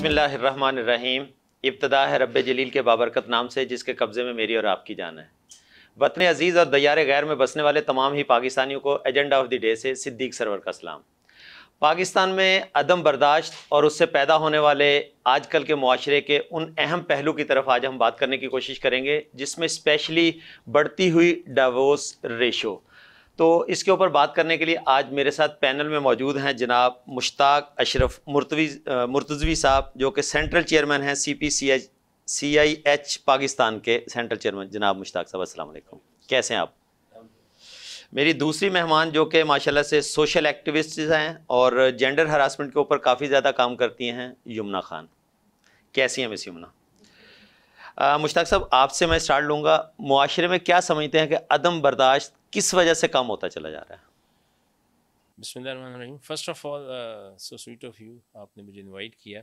बिसमीम इब्तदा है रब जलील के बाबरकत नाम से जिसके कब्ज़े में मेरी और आपकी जान है वतन अजीज़ और दयार गैर में बसने वाले तमाम ही पाकिस्तानियों को एजेंडा ऑफ द डे से सिद्दीक सरवर का सलाम पाकिस्तान में अदम बर्दाश्त और उससे पैदा होने वाले आजकल के माशरे के उन अहम पहलू की तरफ आज हम बात करने की कोशिश करेंगे जिसमें स्पेशली बढ़ती हुई डावोस रेशो तो इसके ऊपर बात करने के लिए आज मेरे साथ पैनल में मौजूद हैं जनाब मुश्ताक अशरफ मुर्तवी मुर्तजवी साहब जो कि सेंट्रल चेयरमैन हैं C P C H C I H Pakistan के सेंट्रल चेयरमैन जनाब मुश्ताक साहब असल कैसे हैं आप मेरी दूसरी मेहमान जो कि माशाल्लाह से सोशल एक्टिविस्ट हैं और जेंडर हरासमेंट के ऊपर काफ़ी ज़्यादा काम करती हैं यमुना खान कैसी हैं मिस यमुना मुश्ताक साहब आपसे मैं स्टार्ट लूँगा माशरे में क्या समझते हैं कि अदम बर्दाश्त किस वजह से कम होता चला जा रहा है बिस्मिल्लाहिर्रहमानिर्रहीम first of all so sweet of you आपने मुझे इनवाइट किया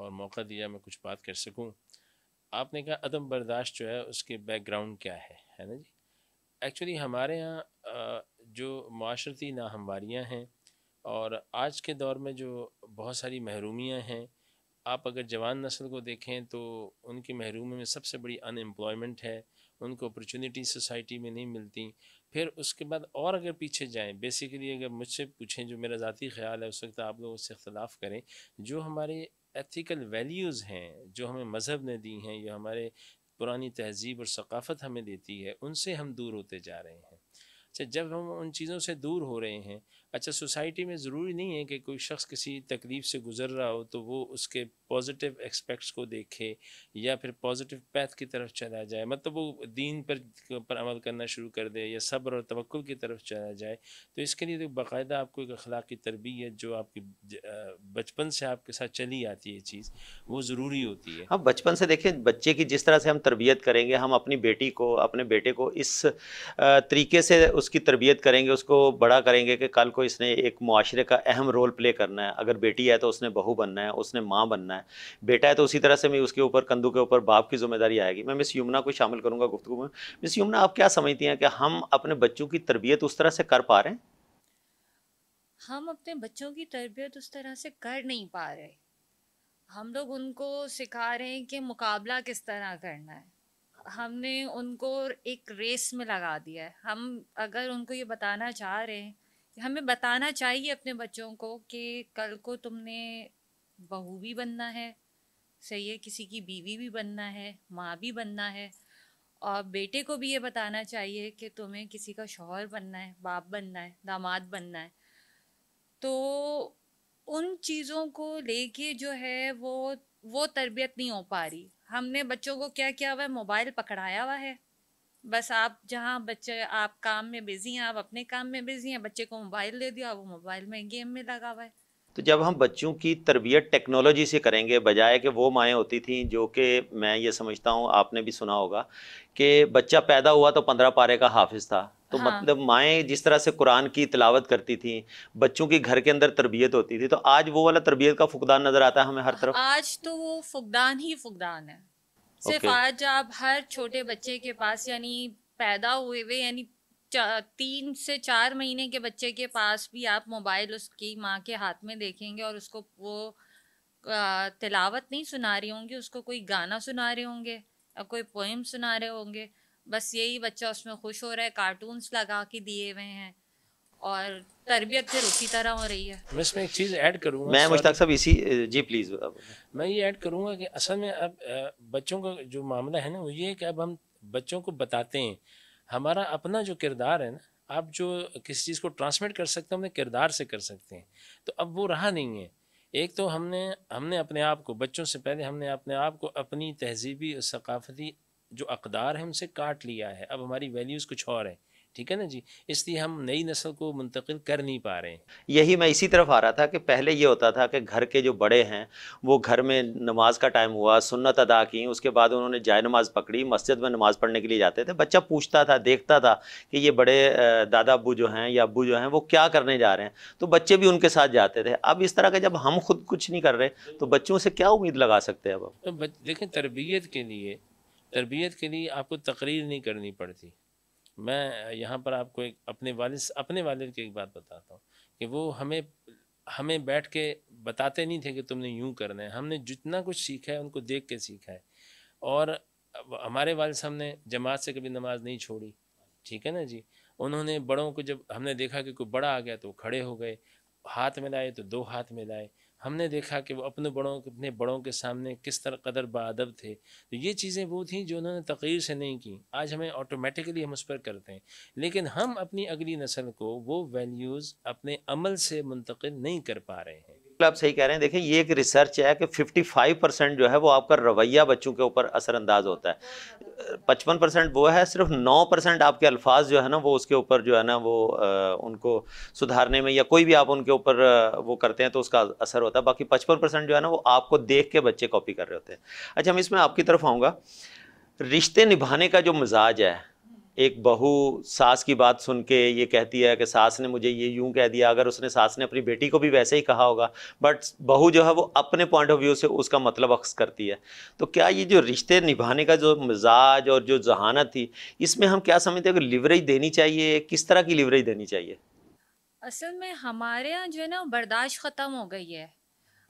और मौका दिया मैं कुछ बात कर सकूं आपने कहा अदम बर्दाश्त जो है उसके बैकग्राउंड क्या है है ना जी एक्चुअली हमारे यहाँ uh, जो माशरती नाहमवारियाँ हैं और आज के दौर में जो बहुत सारी महरूमियाँ हैं आप अगर जवान नस्ल को देखें तो उनकी महरूमी में सबसे बड़ी अनएम्प्लॉयमेंट है उनको अपॉर्चुनिटी सोसाइटी में नहीं मिलती फिर उसके बाद और अगर पीछे जाएं बेसिकली अगर मुझसे पूछें जो मेरा ज़ाती ख्याल है उस वक्त आप लोग उससे इख्तलाफ करें जो हमारे एथिकल वैल्यूज़ हैं जो हमें मज़हब ने दी हैं या हमारे पुरानी तहजीब और सकाफ़त हमें देती है उनसे हम दूर होते जा रहे हैं अच्छा जब हम उन चीज़ों से दूर हो रहे हैं अच्छा सोसाइटी में ज़रूरी नहीं है कि कोई शख्स किसी तकलीफ़ से गुज़र रहा हो तो वो उसके पॉजिटिव एक्सपेक्ट्स को देखे या फिर पॉजिटिव पैथ की तरफ चला जाए मतलब वो दीन पर पर अमल करना शुरू कर दे या सब्र और तवक्ल की तरफ चला जाए तो इसके लिए तो बाकायदा आपको एक अखलाकी तरबियत जो आपकी बचपन से आपके साथ चली आती है चीज़ वो ज़रूरी होती है हाँ बचपन से देखें बच्चे की जिस तरह से हम तरबियत करेंगे हम अपनी बेटी को अपने बेटे को इस तरीके से उसकी तरबियत करेंगे उसको बड़ा करेंगे कि कल को को इसने एक माशरे का अहम रोल प्ले करना है अगर बेटी है तो उसने बहू बनना है उसने माँ बनना है बेटा है तो उसी तरह से मैं उसके ऊपर कंधू के ऊपर बाप की जिम्मेदारी आएगी मैं मिस यमुना को शामिल करूँगा गुफ्तु में मिस यमुना आप क्या समझती हैं कि हम अपने बच्चों की तरबियत उस तरह से कर पा रहे हैं हम अपने बच्चों की तरबियत उस तरह से कर नहीं पा रहे हम लोग उनको सिखा रहे हैं कि मुकाबला किस तरह करना है हमने उनको एक रेस में लगा दिया है हम अगर उनको ये बताना चाह रहे हैं हमें बताना चाहिए अपने बच्चों को कि कल को तुमने बहू भी बनना है सही है किसी की बीवी भी बनना है माँ भी बनना है और बेटे को भी ये बताना चाहिए कि तुम्हें किसी का शौहर बनना है बाप बनना है दामाद बनना है तो उन चीज़ों को लेके जो है वो वो तरबियत नहीं हो पा रही हमने बच्चों को क्या किया हुआ है मोबाइल पकड़ाया हुआ है बस आप जहाँ बच्चे आप काम में बिजी हैं आप अपने काम में बिजी हैं बच्चे को मोबाइल दे दिया वो मोबाइल में गेम में लगा हुआ है तो जब हम बच्चों की तरबियत टेक्नोलॉजी से करेंगे बजाय कि वो माएँ होती थी जो कि मैं ये समझता हूँ आपने भी सुना होगा कि बच्चा पैदा हुआ तो पंद्रह पारे का हाफिज था तो हाँ। मतलब माएँ जिस तरह से कुरान की तलावत करती थी बच्चों की घर के अंदर तरबियत होती थी तो आज वो वाला तरबियत का फुकदान नज़र आता है हमें हर तरफ आज तो वो फुकदान ही फुकदान है सिर्फ आज आप हर छोटे बच्चे के पास यानी पैदा हुए हुए यानी तीन से चार महीने के बच्चे के पास भी आप मोबाइल उसकी माँ के हाथ में देखेंगे और उसको वो तिलावत नहीं सुना रही होंगी उसको कोई गाना सुना रहे होंगे या कोई पोइम सुना रहे होंगे बस यही बच्चा उसमें खुश हो रहा है कार्टून्स लगा के दिए हुए हैं और तरबियत फिर उसी तरह हो रही है मैं इसमें एक चीज़ ऐड करूंगा मैं मुश्ताक साहब इसी जी प्लीज़ मैं ये ऐड करूँगा कि असल में अब बच्चों का जो मामला है ना वो ये है कि अब हम बच्चों को बताते हैं हमारा अपना जो किरदार है ना आप जो किसी चीज़ को ट्रांसमिट कर सकते हैं अपने किरदार से कर सकते हैं तो अब वो रहा नहीं है एक तो हमने हमने अपने आप को बच्चों से पहले हमने अपने आप को अपनी तहजीबी और सकाफती जो अकदार है उनसे काट लिया है अब हमारी वैल्यूज़ कुछ और हैं ठीक है ना जी इसलिए हम नई नस्ल को मुंतकिल कर नहीं पा रहे यही मैं इसी तरफ आ रहा था कि पहले ये होता था कि घर के जो बड़े हैं वो घर में नमाज का टाइम हुआ सुन्नत अदा की उसके बाद उन्होंने जाय नमाज पकड़ी मस्जिद में नमाज पढ़ने के लिए जाते थे बच्चा पूछता था देखता था कि ये बड़े दादा अबू जो हैं या अबू जो हैं वो क्या करने जा रहे हैं तो बच्चे भी उनके साथ जाते थे अब इस तरह के जब हम खुद कुछ नहीं कर रहे तो बच्चों से क्या उम्मीद लगा सकते हैं अब देखें तरबियत के लिए तरबियत के लिए आपको तकरीर नहीं करनी पड़ती मैं यहाँ पर आपको एक अपने वाल अपने वाले की एक बात बताता हूँ कि वो हमें हमें बैठ के बताते नहीं थे कि तुमने यूँ करना है हमने जितना कुछ सीखा है उनको देख के सीखा है और हमारे वाल साहब ने जमात से कभी नमाज नहीं छोड़ी ठीक है ना जी उन्होंने बड़ों को जब हमने देखा कि कोई बड़ा आ गया तो खड़े हो गए हाथ में लाए तो दो हाथ में लाए हमने देखा कि वो अपने बड़ों अपने बड़ों के सामने किस तरह कदर बदब थे तो ये चीज़ें वो थी जो उन्होंने तकीर से नहीं की आज हमें ऑटोमेटिकली हम उस पर करते हैं लेकिन हम अपनी अगली नस्ल को वो वैल्यूज़ अपने अमल से मुंतकिल नहीं कर पा रहे हैं बिल्कुल आप सही कह रहे हैं देखें ये एक रिसर्च है कि 55 परसेंट जो है वो आपका रवैया बच्चों के ऊपर असरअंदाज होता है 55 परसेंट वो है सिर्फ 9 परसेंट आपके अल्फाज जो है ना वो उसके ऊपर जो है ना वो आ, उनको सुधारने में या कोई भी आप उनके ऊपर वो करते हैं तो उसका असर होता है बाकी पचपन जो है ना वो आपको देख के बच्चे कॉपी कर रहे होते हैं अच्छा मैं इसमें आपकी तरफ आऊँगा रिश्ते निभाने का जो मिजाज है एक बहू सास की बात सुन के ये कहती है कि सास ने मुझे ये यूं कह दिया अगर उसने सास ने अपनी बेटी को भी वैसे ही कहा होगा बट बहू जो है वो अपने पॉइंट ऑफ व्यू से उसका मतलब अक्स करती है तो क्या ये जो रिश्ते निभाने का जो मिजाज और जो जहानत थी इसमें हम क्या समझते हैं कि लिवरेज देनी चाहिए किस तरह की लिवरेज देनी चाहिए असल में हमारे यहाँ जो है ना बर्दाश्त ख़त्म हो गई है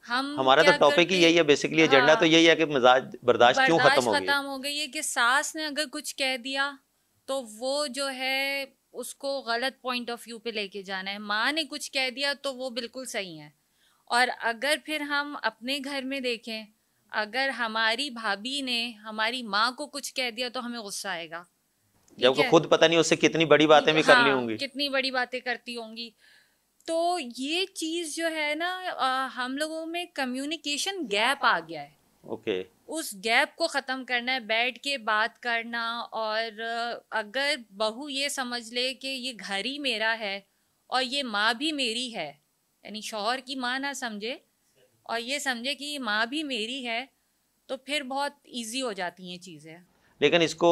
हम हमारा तो टॉपिक ही यही है बेसिकली एजेंडा तो हाँ, तो यही है कि मिजाज बर्दाश्त क्यों खत्म हो गई है कि सास ने अगर कुछ कह दिया तो वो जो है उसको गलत पॉइंट ऑफ व्यू पे लेके जाना है माँ ने कुछ कह दिया तो वो बिल्कुल सही है और अगर फिर हम अपने घर में देखें अगर हमारी भाभी ने हमारी माँ को कुछ कह दिया तो हमें गुस्सा आएगा जब खुद पता नहीं उससे कितनी बड़ी बातें भी करनी हाँ, होंगी कितनी बड़ी बातें करती होंगी तो ये चीज जो है ना हम लोगों में कम्युनिकेशन गैप आ गया है ओके okay. उस गैप को ख़त्म करना है बैठ के बात करना और अगर बहू ये समझ ले कि ये घर ही मेरा है और ये माँ भी मेरी है यानी शोहर की माँ ना समझे और ये समझे कि ये माँ भी मेरी है तो फिर बहुत इजी हो जाती हैं चीज़ें लेकिन इसको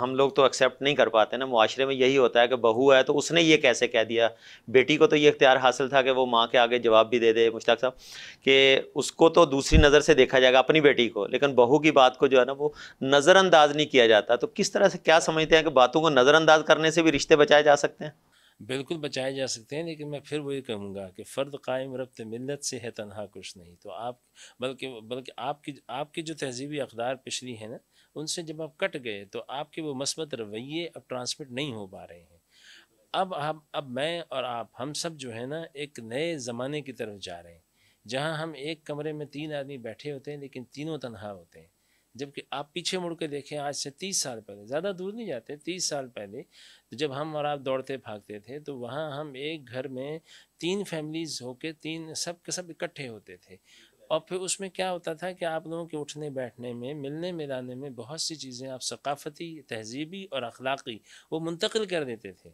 हम लोग तो एक्सेप्ट नहीं कर पाते ना माशरे में यही होता है कि बहू है तो उसने ये कैसे कह दिया बेटी को तो ये इख्तियार हासिल था कि वो माँ के आगे जवाब भी दे दे मुश्ताक साहब कि उसको तो दूसरी नज़र से देखा जाएगा अपनी बेटी को लेकिन बहू की बात को जो है ना वो नज़रअंदाज नहीं किया जाता तो किस तरह से क्या समझते हैं कि बातों को नज़रअंदाज करने से भी रिश्ते बचाए जा सकते हैं बिल्कुल बचाए जा सकते हैं लेकिन मैं फिर वही कहूँगा कि फ़र्द कायम रब्त मिलत से है तनहा कुछ नहीं तो आप बल्कि बल्कि आपकी आपकी जो तहजीबी अकदार पिछली है ना उनसे जब आप कट गए तो आपके वो मस्बत रवैये अब ट्रांसमिट नहीं हो पा रहे हैं अब हम अब मैं और आप हम सब जो है ना एक नए ज़माने की तरफ जा रहे हैं जहाँ हम एक कमरे में तीन आदमी बैठे होते हैं लेकिन तीनों तनहा होते हैं जबकि आप पीछे मुड़ के देखें आज से तीस साल पहले ज़्यादा दूर नहीं जाते तीस साल पहले तो जब हम और आप दौड़ते भागते थे तो वहाँ हम एक घर में तीन फैमिलीज़ होके तीन सब के सब इकट्ठे होते थे और फिर उसमें क्या होता था कि आप लोगों के उठने बैठने में मिलने मिलाने में बहुत सी चीज़ें आप सकाफ़ती तहजीबी और अखलाक़ी वो मुंतकिल कर देते थे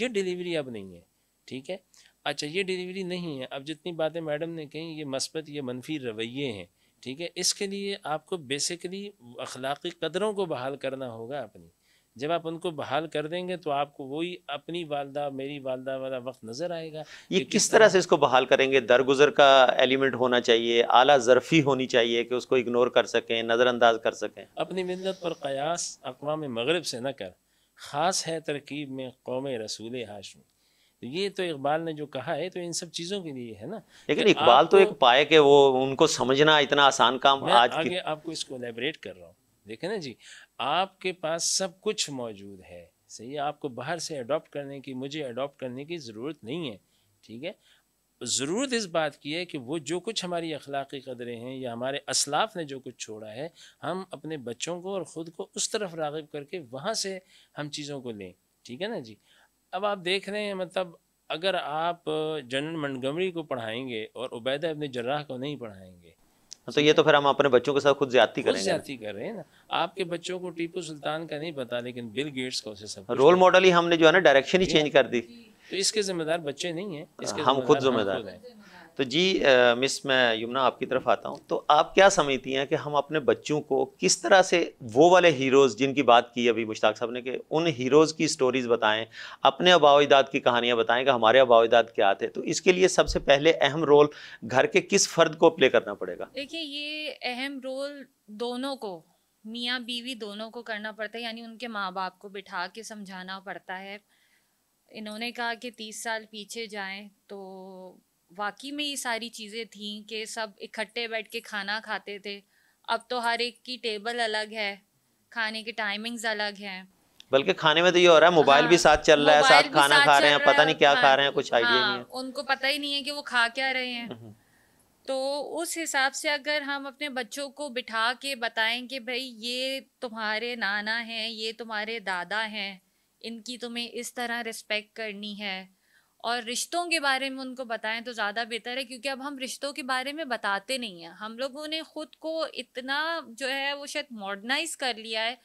ये डिलीवरी अब नहीं है ठीक है अच्छा ये डिलीवरी नहीं है अब जितनी बातें मैडम ने कहीं ये मस्बत ये मनफी रवैये हैं ठीक है इसके लिए आपको बेसिकली अखलाक़ी कदरों को बहाल करना होगा अपनी जब आप उनको बहाल कर देंगे तो आपको वही अपनी वालदा मेरी वालदा वाला वक्त नज़र आएगा ये किस, किस तरह से इसको बहाल करेंगे दरगुजर का एलिमेंट होना चाहिए आला ज़रफ़ी होनी चाहिए कि उसको इग्नोर कर सकें नज़रअंदाज कर सकें अपनी मिलत पर कयास अकवा मगरब से न कर ख़ास है तरकीब में कौम रसूल हाशम तो ये तो इकबाल ने जो कहा है तो इन सब चीज़ों के लिए है ना लेकिन इकबाल तो एक पाए कि वो उनको समझना इतना आसान काम आज आगे आपको इसको एलेबरेट कर रहा हूँ देखें ना जी आपके पास सब कुछ मौजूद है सही है आपको बाहर से अडॉप्ट करने की मुझे अडॉप्ट करने की ज़रूरत नहीं है ठीक है ज़रूरत इस बात की है कि वो जो कुछ हमारी अखलाकी कदरें हैं या हमारे असलाफ ने जो कुछ छोड़ा है हम अपने बच्चों को और ख़ुद को उस तरफ रागब करके वहाँ से हम चीज़ों को लें ठीक है ना जी अब आप देख रहे हैं मतलब अगर आप जनरल मंडगमरी को पढ़ाएंगे और उबैदा अपने जर्राह को नहीं पढ़ाएंगे हाँ, तो ये तो फिर हम अपने बच्चों के साथ खुद ज्यादा कर रहे हैं ना आपके बच्चों को टीपू सुल्तान का नहीं पता लेकिन बिल गेट्स का उसे सब रोल मॉडल ही हमने जो है ना डायरेक्शन ही चेंज कर दी तो इसके जिम्मेदार बच्चे नहीं है इसके हम खुद जिम्मेदार हैं तो जी मिस मैं यमुना आपकी तरफ आता हूँ तो आप क्या समझती हैं कि हम अपने बच्चों को किस तरह से वो वाले हीरोज़ जिनकी बात की अभी मुश्ताक साहब ने कि उन हीरोज़ की स्टोरीज़ बताएं अपने आबाव की कहानियाँ बताएं कि हमारे अबाविदाद क्या थे तो इसके लिए सबसे पहले अहम रोल घर के किस फ़र्द को प्ले करना पड़ेगा देखिए ये अहम रोल दोनों को मियाँ बीवी दोनों को करना पड़ता है यानी उनके माँ बाप को बिठा के समझाना पड़ता है इन्होंने कहा कि तीस साल पीछे जाएं तो वाकई में ये सारी चीज़ें थीं कि सब इकट्ठे बैठ के खाना खाते थे अब तो हर एक की टेबल अलग है खाने के टाइमिंग्स अलग हैं बल्कि खाने में तो ये हो रहा है मोबाइल हाँ, भी साथ चल रहा है साथ खाना खा रहे हैं पता नहीं क्या खा हाँ, रहे हैं कुछ आइडिया हाँ, नहीं है हाँ, उनको पता ही नहीं है कि वो खा क्या रहे हैं हम्म, हम्म। तो उस हिसाब से अगर हम अपने बच्चों को बिठा के बताएं कि भाई ये तुम्हारे नाना हैं ये तुम्हारे दादा हैं इनकी तुम्हें इस तरह रिस्पेक्ट करनी है और रिश्तों के बारे में उनको बताएं तो ज़्यादा बेहतर है क्योंकि अब हम रिश्तों के बारे में बताते नहीं हैं हम लोगों ने ख़ुद को इतना जो है वो शायद मॉडर्नाइज कर लिया है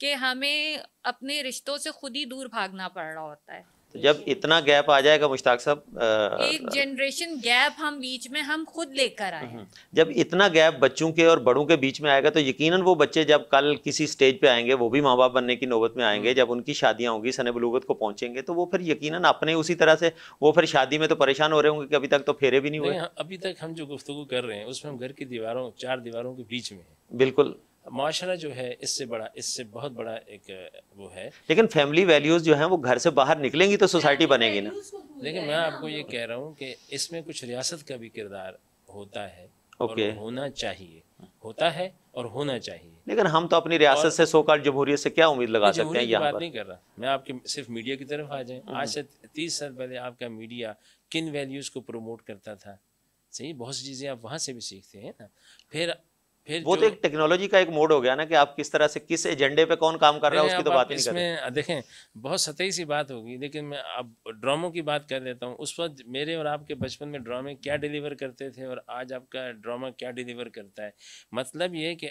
कि हमें अपने रिश्तों से खुद ही दूर भागना पड़ रहा होता है तो जब इतना गैप आ जाएगा मुश्ताक साहब एक जनरेशन गैप हम बीच में हम खुद लेकर आए हम्म, हम्म। जब इतना गैप बच्चों के और बड़ों के बीच में आएगा तो यकीनन वो बच्चे जब कल किसी स्टेज पे आएंगे वो भी माँ बाप बनने की नौबत में आएंगे हम्म। जब उनकी शादियाँ होंगी सन बलूगत को पहुँचेंगे तो वो फिर यकीन अपने उसी तरह से वो फिर शादी में तो परेशान हो रहे होंगे कि अभी तक तो फेरे भी नहीं हुए हाँ, अभी तक हम जो गुफ्तु कर रहे हैं उसमें हम घर की दीवारों चार दीवारों के बीच में बिल्कुल माशरा जो है इससे बड़ा इससे बहुत बड़ा एक वो है लेकिन फैमिली वैल्यूज़ जो है वो घर से बाहर निकलेंगी तो सोसाइटी बनेगी ना लेकिन मैं आपको ये कह रहा हूँ कि इसमें कुछ रियासत का भी किरदार होता है ओके okay. होना चाहिए होता है और होना चाहिए लेकिन हम तो अपनी रियासत से सोकार जमहूरियत से क्या उम्मीद लगा सकते हैं यहाँ बात नहीं कर रहा मैं आपके सिर्फ मीडिया की तरफ आ जाए हम्म। आज से तीस साल पहले आपका मीडिया किन वैल्यूज़ को प्रमोट करता था सही बहुत सी चीज़ें आप वहां से भी सीखते हैं ना फिर फिर वो तो एक टेक्नोलॉजी का एक मोड हो गया ना कि आप किस तरह से किस एजेंडे पे कौन काम कर रहा है उसकी तो बात नहीं इसमें देखें बहुत सतही सी बात होगी लेकिन मैं अब ड्रामों की बात कर देता हूँ उस वक्त मेरे और आपके बचपन में ड्रामे क्या डिलीवर करते थे और आज आपका ड्रामा क्या डिलीवर करता है मतलब ये कि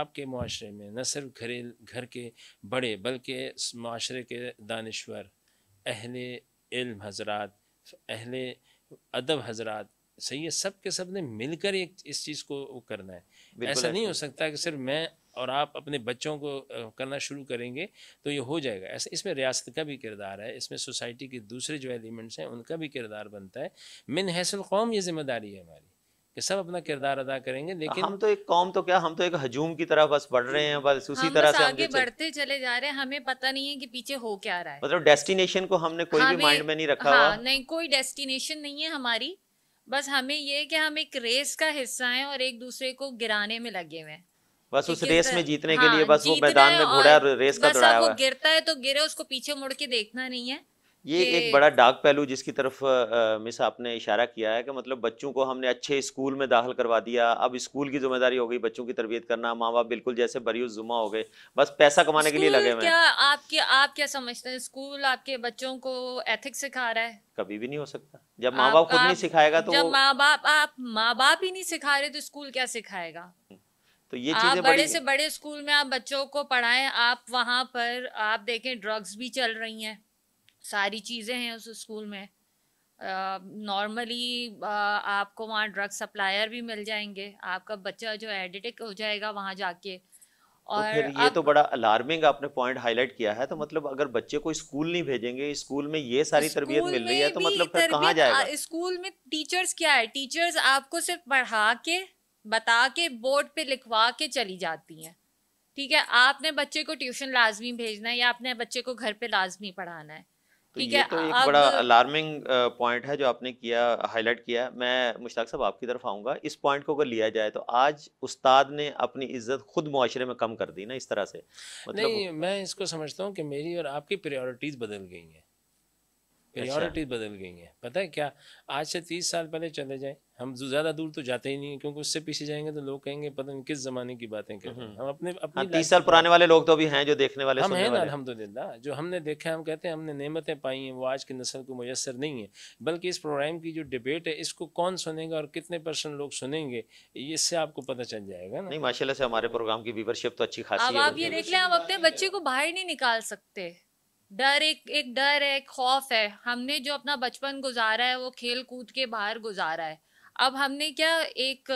आपके माशरे में न सिर्फ घरेल घर के बड़े बल्कि माशरे के दानश्वर अहल इल्म हजरात अहल अदब हजरात सही है सब के सब ने मिलकर एक इस चीज़ को वो करना है ऐसा नहीं हो सकता कि सिर्फ मैं और आप अपने बच्चों को करना शुरू करेंगे तो ये हो जाएगा ऐसा इसमें रियासत का भी किरदार है इसमें सोसाइटी के दूसरे जो एलिमेंट्स हैं उनका भी किरदार बनता है मिन हैसल कौम ये जिम्मेदारी है हमारी कि सब अपना किरदार अदा करेंगे हाँ, लेकिन हम तो एक कौम तो क्या हम तो एक हजूम की तरह बस बढ़ रहे हैं बस उसी हम तरह से आगे बढ़ते चले जा रहे हैं हमें पता नहीं है कि पीछे हो क्या रहा है मतलब डेस्टिनेशन को हमने कोई भी माइंड में नहीं रखा हाँ, हुआ नहीं कोई डेस्टिनेशन नहीं है हमारी बस हमें ये कि हम एक रेस का हिस्सा हैं और एक दूसरे को गिराने में लगे हुए हैं बस उस रेस में जीतने हाँ, के लिए हाँ, बस वो मैदान में घोड़ा रेस का दौड़ाया हुआ है गिरता है तो गिरे उसको पीछे मुड़ के देखना नहीं है ये एक बड़ा डार्क पहलू जिसकी तरफ मिस आपने इशारा किया है कि मतलब बच्चों को हमने अच्छे स्कूल में दाखिल करवा दिया अब स्कूल की जिम्मेदारी हो गई बच्चों की तरबियत करना माँ बाप बिल्कुल जैसे बरियस जुमा हो गए बस पैसा कमाने के लिए लगे हुए आपके आप क्या समझते हैं स्कूल आपके बच्चों को एथिक्स सिखा रहा है कभी भी नहीं हो सकता जब माँ बाप खुद नहीं सिखाएगा तो माँ बाप आप माँ बाप ही नहीं सिखा रहे तो स्कूल क्या सिखाएगा तो ये आप बड़े से बड़े स्कूल में आप बच्चों को पढ़ाएं आप वहाँ पर आप देखें ड्रग्स भी चल रही हैं सारी चीज़ें हैं उस स्कूल में नॉर्मली uh, uh, आपको वहाँ ड्रग सप्लायर भी मिल जाएंगे आपका बच्चा जो एडिटिक हो जाएगा वहाँ जाके तो और तो फिर ये अब, तो बड़ा अलार्मिंग आपने पॉइंट हाईलाइट किया है तो मतलब अगर बच्चे को स्कूल नहीं भेजेंगे स्कूल में ये सारी तो तरबियत मिल रही है तो मतलब फिर कहाँ जाएगा स्कूल में टीचर्स क्या है टीचर्स आपको सिर्फ पढ़ा के बता के बोर्ड पे लिखवा के चली जाती हैं ठीक है आपने बच्चे को ट्यूशन लाजमी भेजना है या आपने बच्चे को घर पे लाजमी पढ़ाना है तो ये तो एक बड़ा अलार्मिंग पॉइंट है जो आपने किया हाईलाइट किया मैं मुश्ताक साहब आपकी तरफ आऊँगा इस पॉइंट को अगर लिया जाए तो आज उस्ताद ने अपनी इज्जत खुद मुआरे में कम कर दी ना इस तरह से मतलब नहीं मैं इसको समझता हूँ कि मेरी और आपकी प्रायोरिटीज़ बदल गई हैं प्रायोरिटीज अच्छा। बदल गई हैं पता है क्या आज से तीस साल पहले चले जाएं हम ज़्यादा दूर तो जाते ही नहीं है क्योंकि उससे पीछे जाएंगे तो लोग कहेंगे पता नहीं किस जमाने की बातें कर रहे हैं हम्म। हम अपने अपने हाँ, तीस साल पुराने वाले लोग तो भी हैं जो देखने वाले हम हैं ना अलहमदिल्ला जो हमने देखा हम कहते हैं हमने नियमतें पाई हैं वो आज की नस्ल को मैसर नहीं है बल्कि इस प्रोग्राम की जो डिबेट है इसको कौन सुनेगा और कितने परसेंट लोग सुनेंगे इससे आपको पता चल जाएगा ना नहीं माशाला से हमारे प्रोग्राम की व्यूवरशिप तो अच्छी खासी आप ये देख लें आप अपने बच्चे को बाहर नहीं निकाल सकते डर एक एक डर है खौफ है हमने जो अपना बचपन गुजारा है वो खेल कूद के बाहर गुजारा है अब हमने क्या एक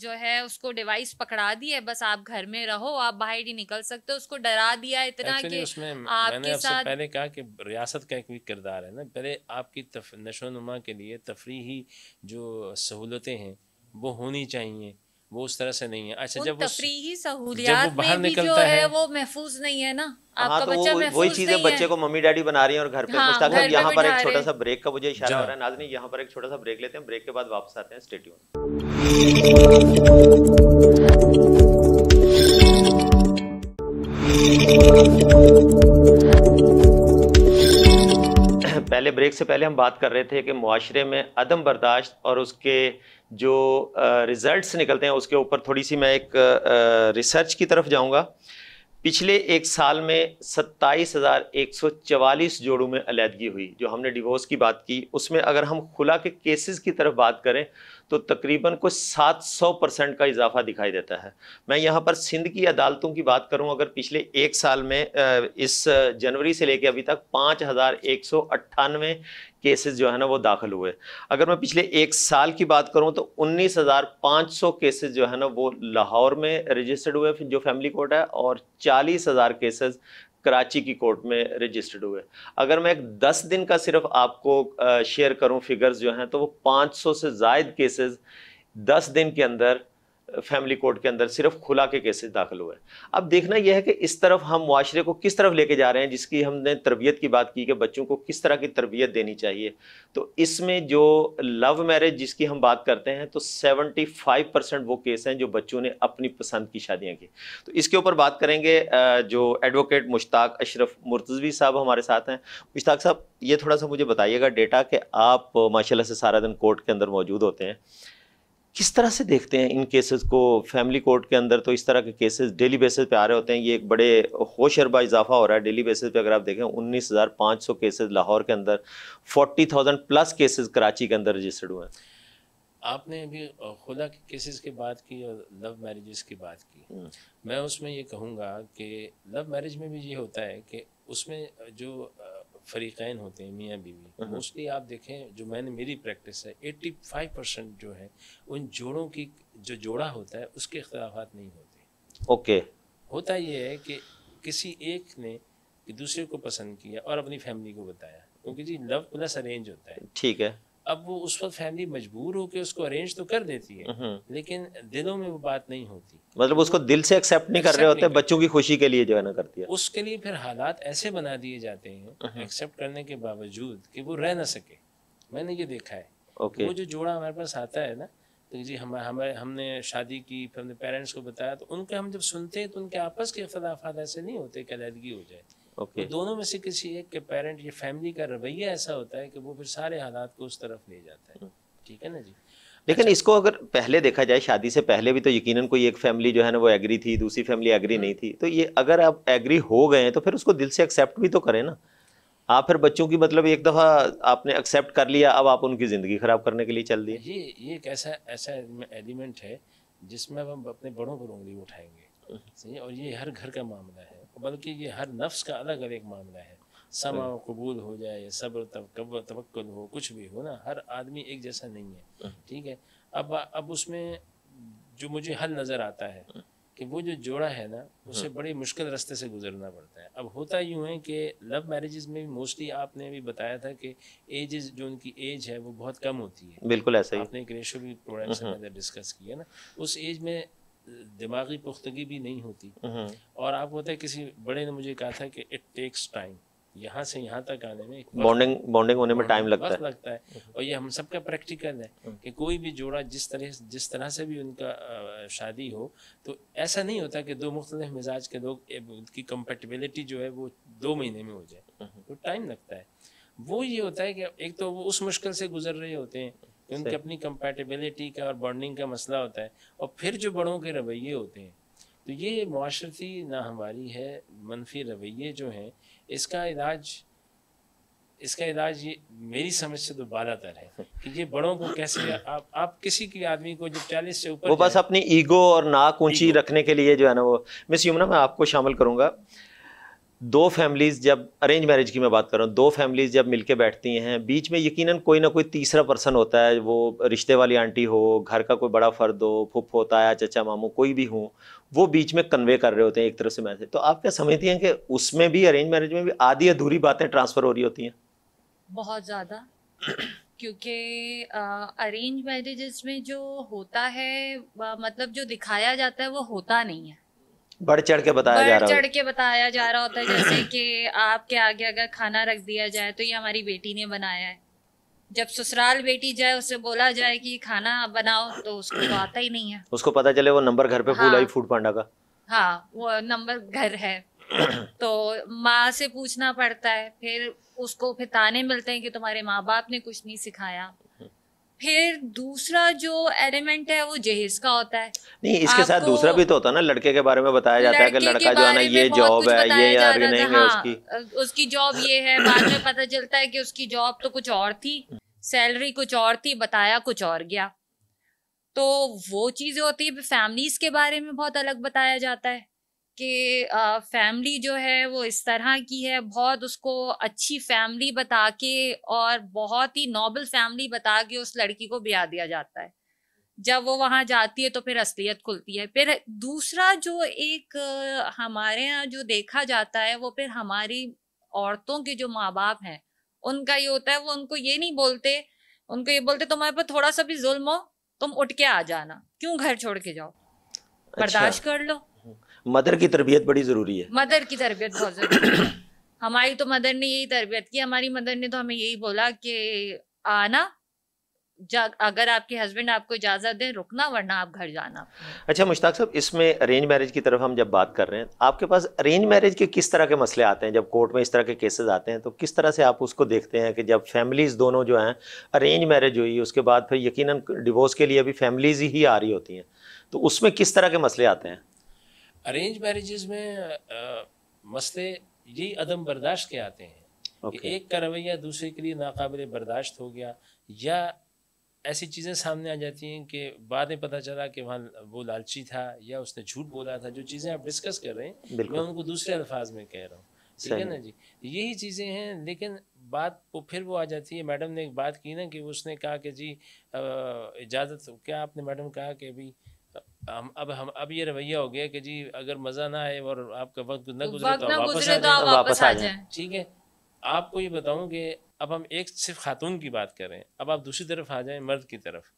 जो है उसको डिवाइस पकड़ा दी है बस आप घर में रहो आप बाहर नहीं निकल सकते उसको डरा दिया इतना कि आपके साथ पहले कहा कि रियासत का एक भी किरदार है ना पहले आपकी नशो नुमा के लिए तफरी जो सहूलतें हैं वो होनी चाहिए वो उस तरह से नहीं है अच्छा जब तफरी सहूलियात बाहर निकलता है, है वो महफूज नहीं है ना हाँ तो बच्चा वो, वही चीजें बच्चे को मम्मी डैडी बना रही हैं और घर पे हाँ, मुश्ताक साहब यहाँ पर एक छोटा सा ब्रेक का मुझे इशारा हो रहा है नाजनी यहाँ पर एक छोटा सा ब्रेक लेते हैं ब्रेक के बाद वापस आते हैं स्टेट्यून पहले ब्रेक से पहले हम बात कर रहे थे कि मुआरे में अदम बर्दाश्त और उसके जो रिज़ल्ट्स निकलते हैं उसके ऊपर थोड़ी सी मैं एक रिसर्च की तरफ जाऊंगा पिछले एक साल में सत्ताईस हज़ार एक सौ चवालीस जोड़ों में अलीहदगी हुई जो हमने डिवोर्स की बात की उसमें अगर हम खुला के केसेस की तरफ बात करें तो तकरीबन कुछ 700 परसेंट का इजाफा दिखाई देता है मैं यहाँ पर सिंध की अदालतों की बात करूँ अगर पिछले एक साल में इस जनवरी से लेकर अभी तक पाँच हज़ार एक सौ अट्ठानवे केसेस जो है ना वो दाखिल हुए अगर मैं पिछले एक साल की बात करूं तो 19,500 केसेस जो है ना वो लाहौर में रजिस्टर्ड हुए जो फैमिली कोर्ट है और 40,000 केसेस कराची की कोर्ट में रजिस्टर्ड हुए अगर मैं एक दस दिन का सिर्फ आपको शेयर करूं फिगर्स जो हैं तो वो 500 से जायद केसेस दस दिन के अंदर फैमिली कोर्ट के अंदर सिर्फ खुला के केसेस दाखिल हुए अब देखना यह है कि इस तरफ हम माशरे को किस तरफ लेके जा रहे हैं जिसकी हमने तरबियत की बात की कि बच्चों को किस तरह की तरबियत देनी चाहिए तो इसमें जो लव मैरिज जिसकी हम बात करते हैं तो 75 परसेंट वो केस हैं जो बच्चों ने अपनी पसंद की शादियाँ की तो इसके ऊपर बात करेंगे जो एडवोकेट मुश्ताक अशरफ मुर्तजवी साहब हमारे साथ हैं मुश्ताक साहब ये थोड़ा सा मुझे बताइएगा डेटा कि आप माशाला से सारा दिन कोर्ट के अंदर मौजूद होते हैं किस तरह से देखते हैं इन केसेस को फैमिली कोर्ट के अंदर तो इस तरह के केसेस डेली बेसिस पे आ रहे होते हैं ये एक बड़े होशरबा इजाफा हो रहा है डेली बेसिस पे अगर आप देखें 19,500 केसेस लाहौर के अंदर 40,000 प्लस केसेस कराची के अंदर रजिस्टर्ड हुए हैं आपने अभी खुदा के केसेस की बात की और लव मैरिजेस की बात की हम्म। मैं उसमें ये कहूँगा कि लव मैरिज में भी ये होता है कि उसमें जो फरीकैन होते हैं मियाँ बीवी हम्म। मोस्टली आप देखें जो मैंने मेरी प्रैक्टिस है 85 परसेंट जो है उन जोड़ों की जो जोड़ा होता है उसके अख्तलाफात नहीं होते ओके होता ये है कि किसी एक ने दूसरे को पसंद किया और अपनी फैमिली को बताया क्योंकि जी लव प्लस अरेंज होता है ठीक है अब वो उस वक्त फैमिली मजबूर होकर उसको अरेंज तो कर देती है हम्म। लेकिन दिलों में वो बात नहीं होती मतलब उसको दिल से एक्सेप्ट नहीं कर रहे होते बच्चों की खुशी के लिए जो है ना करती है उसके लिए फिर हालात ऐसे बना दिए जाते हैं एक्सेप्ट हम्म। करने के बावजूद कि वो रह ना सके मैंने ये देखा है ओके। वो जो जोड़ा हमारे पास आता है ना तो जी हम हमारे हमने शादी की फिर हमने पेरेंट्स को बताया तो उनके हम जब सुनते हैं तो उनके आपस के अख्तलाफात ऐसे नहीं होते कि अलीदगी हो जाए तो okay. तो दोनों में से किसी एक के पेरेंट या फैमिली का रवैया ऐसा होता है कि वो फिर सारे हालात को उस तरफ ले जाता है ठीक है ना जी लेकिन अच्छा। इसको अगर पहले देखा जाए शादी से पहले भी तो यकीनन कोई एक फैमिली जो है ना वो एग्री थी दूसरी फैमिली हम्म। एग्री नहीं थी तो ये अगर आप एग्री हो गए तो फिर उसको दिल से एक्सेप्ट भी तो करें ना आप फिर बच्चों की मतलब एक दफ़ा आपने एक्सेप्ट कर लिया अब आप उनकी ज़िंदगी ख़राब करने के लिए चल दिए ये ये एक ऐसा ऐसा एलिमेंट है जिसमें हम अपने बड़ों पर उंगली उठाएंगे हम्म। और ये हर घर का मामला है बल्कि ये हर नफ्स का अलग अलग मामला है समा कबूल हो जाए सब्र तब तवक्ल हो कुछ भी हो ना हर आदमी एक जैसा नहीं है हाँ। ठीक है अब अब उसमें जो मुझे हल नज़र आता है हाँ। कि वो जो जोड़ा है ना हाँ। उसे बड़ी मुश्किल रास्ते से गुजरना पड़ता है अब होता यूँ है कि लव मैरिजेज में भी मोस्टली आपने भी बताया था कि एजेस जो उनकी एज है वो बहुत कम होती है बिल्कुल ऐसा ही आपने एक रेशो भी प्रोग्राम से डिस्कस किया ना उस एज में दिमागी पुख्तगी भी नहीं होती हम्म। और आप पता किसी बड़े ने मुझे कहा था कि इट टेक्स टाइम यहाँ से यहाँ तक आने में बॉन्डिंग बॉन्डिंग होने में टाइम हाँ, लगता है लगता है हम्म। और ये हम सबका प्रैक्टिकल है हम्म। कि कोई भी जोड़ा जिस तरह जिस तरह से भी उनका शादी हो तो ऐसा नहीं होता कि दो मुख्तलिफ मिजाज के लोग उनकी कंपेटिबिलिटी जो है वो दो महीने में हो जाए तो टाइम लगता है वो ये होता है कि एक तो वो उस मुश्किल से गुजर रहे होते हैं उनकी अपनी कंपेटेबिलिटी का और बॉन्डिंग का मसला होता है और फिर जो बड़ों के रवैये होते हैं तो ये माशरती नाहवारी है मनफी रवैये जो हैं इसका इलाज इसका इलाज ये मेरी समझ से तो बाला है कि ये बड़ों को कैसे आप आप किसी के आदमी को जब चालीस से ऊपर वो बस अपनी ईगो और नाक ऊंची रखने के लिए जो है ना वो मिस यमुना मैं आपको शामिल करूंगा दो फैमिलीज़ जब अरेंज मैरिज की मैं बात कर रहा हूँ दो फैमिलीज़ जब मिलके बैठती हैं बीच में यकीनन कोई ना कोई तीसरा पर्सन होता है वो रिश्ते वाली आंटी हो घर का कोई बड़ा फर्द हो फुप होता है चचा मामू कोई भी हो वो बीच में कन्वे कर रहे होते हैं एक तरह से मैसेज तो आप क्या समझती हैं कि उसमें भी अरेंज मैरिज में भी आधी अधूरी बातें ट्रांसफ़र हो रही होती हैं बहुत ज़्यादा क्योंकि अरेंज मैरिजेस में जो होता है मतलब जो दिखाया जाता है वो होता नहीं है बढ़ चढ़ के बताया जा रहा चढ़ के बताया जा रहा होता है जैसे कि आपके आगे अगर खाना रख दिया जाए तो ये हमारी बेटी ने बनाया है जब ससुराल बेटी जाए उसे बोला जाए कि खाना बनाओ तो उसको तो आता ही नहीं है उसको पता चले वो नंबर घर पे हाँ, आई फूड पांडा का हाँ वो नंबर घर है तो माँ से पूछना पड़ता है फिर उसको फिर ताने मिलते हैं कि तुम्हारे माँ बाप ने कुछ नहीं सिखाया फिर दूसरा जो एलिमेंट है वो जहेज का होता है नहीं इसके साथ दूसरा भी तो होता है ना लड़के के बारे में बताया जाता है कि लड़का जो है ना ये जॉब है ये यार नहीं है हाँ, उसकी उसकी जॉब ये है बाद में पता चलता है कि उसकी जॉब तो कुछ और थी सैलरी कुछ और थी बताया कुछ और गया तो वो चीजें होती है फैमिलीज के बारे में बहुत अलग बताया जाता है कि फैमिली जो है वो इस तरह की है बहुत उसको अच्छी फैमिली बता के और बहुत ही नॉबल फैमिली बता के उस लड़की को ब्याह दिया जाता है जब वो वहाँ जाती है तो फिर असलियत खुलती है फिर दूसरा जो एक हमारे यहाँ जो देखा जाता है वो फिर हमारी औरतों के जो माँ बाप हैं उनका ये होता है वो उनको ये नहीं बोलते उनको ये बोलते तुम्हारे पर थोड़ा सा भी जुल्म हो तुम उठ के आ जाना क्यों घर छोड़ के जाओ अच्छा। बर्दाश्त कर लो मदर की तरबियत बड़ी ज़रूरी है मदर की तरबियत बहुत ज़रूरी है हमारी तो मदर ने यही तरबियत की हमारी मदर ने तो हमें यही बोला कि आना अगर आपके हस्बैंड आपको इजाज़त दें रुकना वरना आप घर जाना अच्छा मुश्ताक साहब इसमें अरेंज मैरिज की तरफ हम जब बात कर रहे हैं आपके पास अरेंज मैरिज के किस तरह के मसले आते हैं जब कोर्ट में इस तरह के केसेस आते हैं तो किस तरह से आप उसको देखते हैं कि जब फैमिलीज़ दोनों जो हैं अरेंज मैरिज हुई उसके बाद फिर यकीन डिवोर्स के लिए अभी फैमिलीज़ ही आ रही होती हैं तो उसमें किस तरह के मसले आते हैं अरेंज मैरिजेज में मसले ये अदम बर्दाश्त के आते हैं okay. कि एक का रवैया दूसरे के लिए नाकबिल बर्दाश्त हो गया या ऐसी चीज़ें सामने आ जाती हैं कि बाद में पता चला कि वहाँ वो लालची था या उसने झूठ बोला था जो चीज़ें आप डिस्कस कर रहे हैं मैं उनको दूसरे अल्फाज में कह रहा हूँ ठीक है ना जी यही चीज़ें हैं लेकिन बात वो फिर वो आ जाती है मैडम ने एक बात की ना कि उसने कहा कि जी इजाज़त क्या आपने मैडम कहा कि अभी हम अब हम अब ये रवैया हो गया कि जी अगर मज़ा ना आए और आपका वक्त न गुजरे तो आप वापस आ तो जाए ठीक है आपको ये बताऊँ कि अब हम एक सिर्फ खातून की बात करें अब आप दूसरी तरफ आ जाएं मर्द की तरफ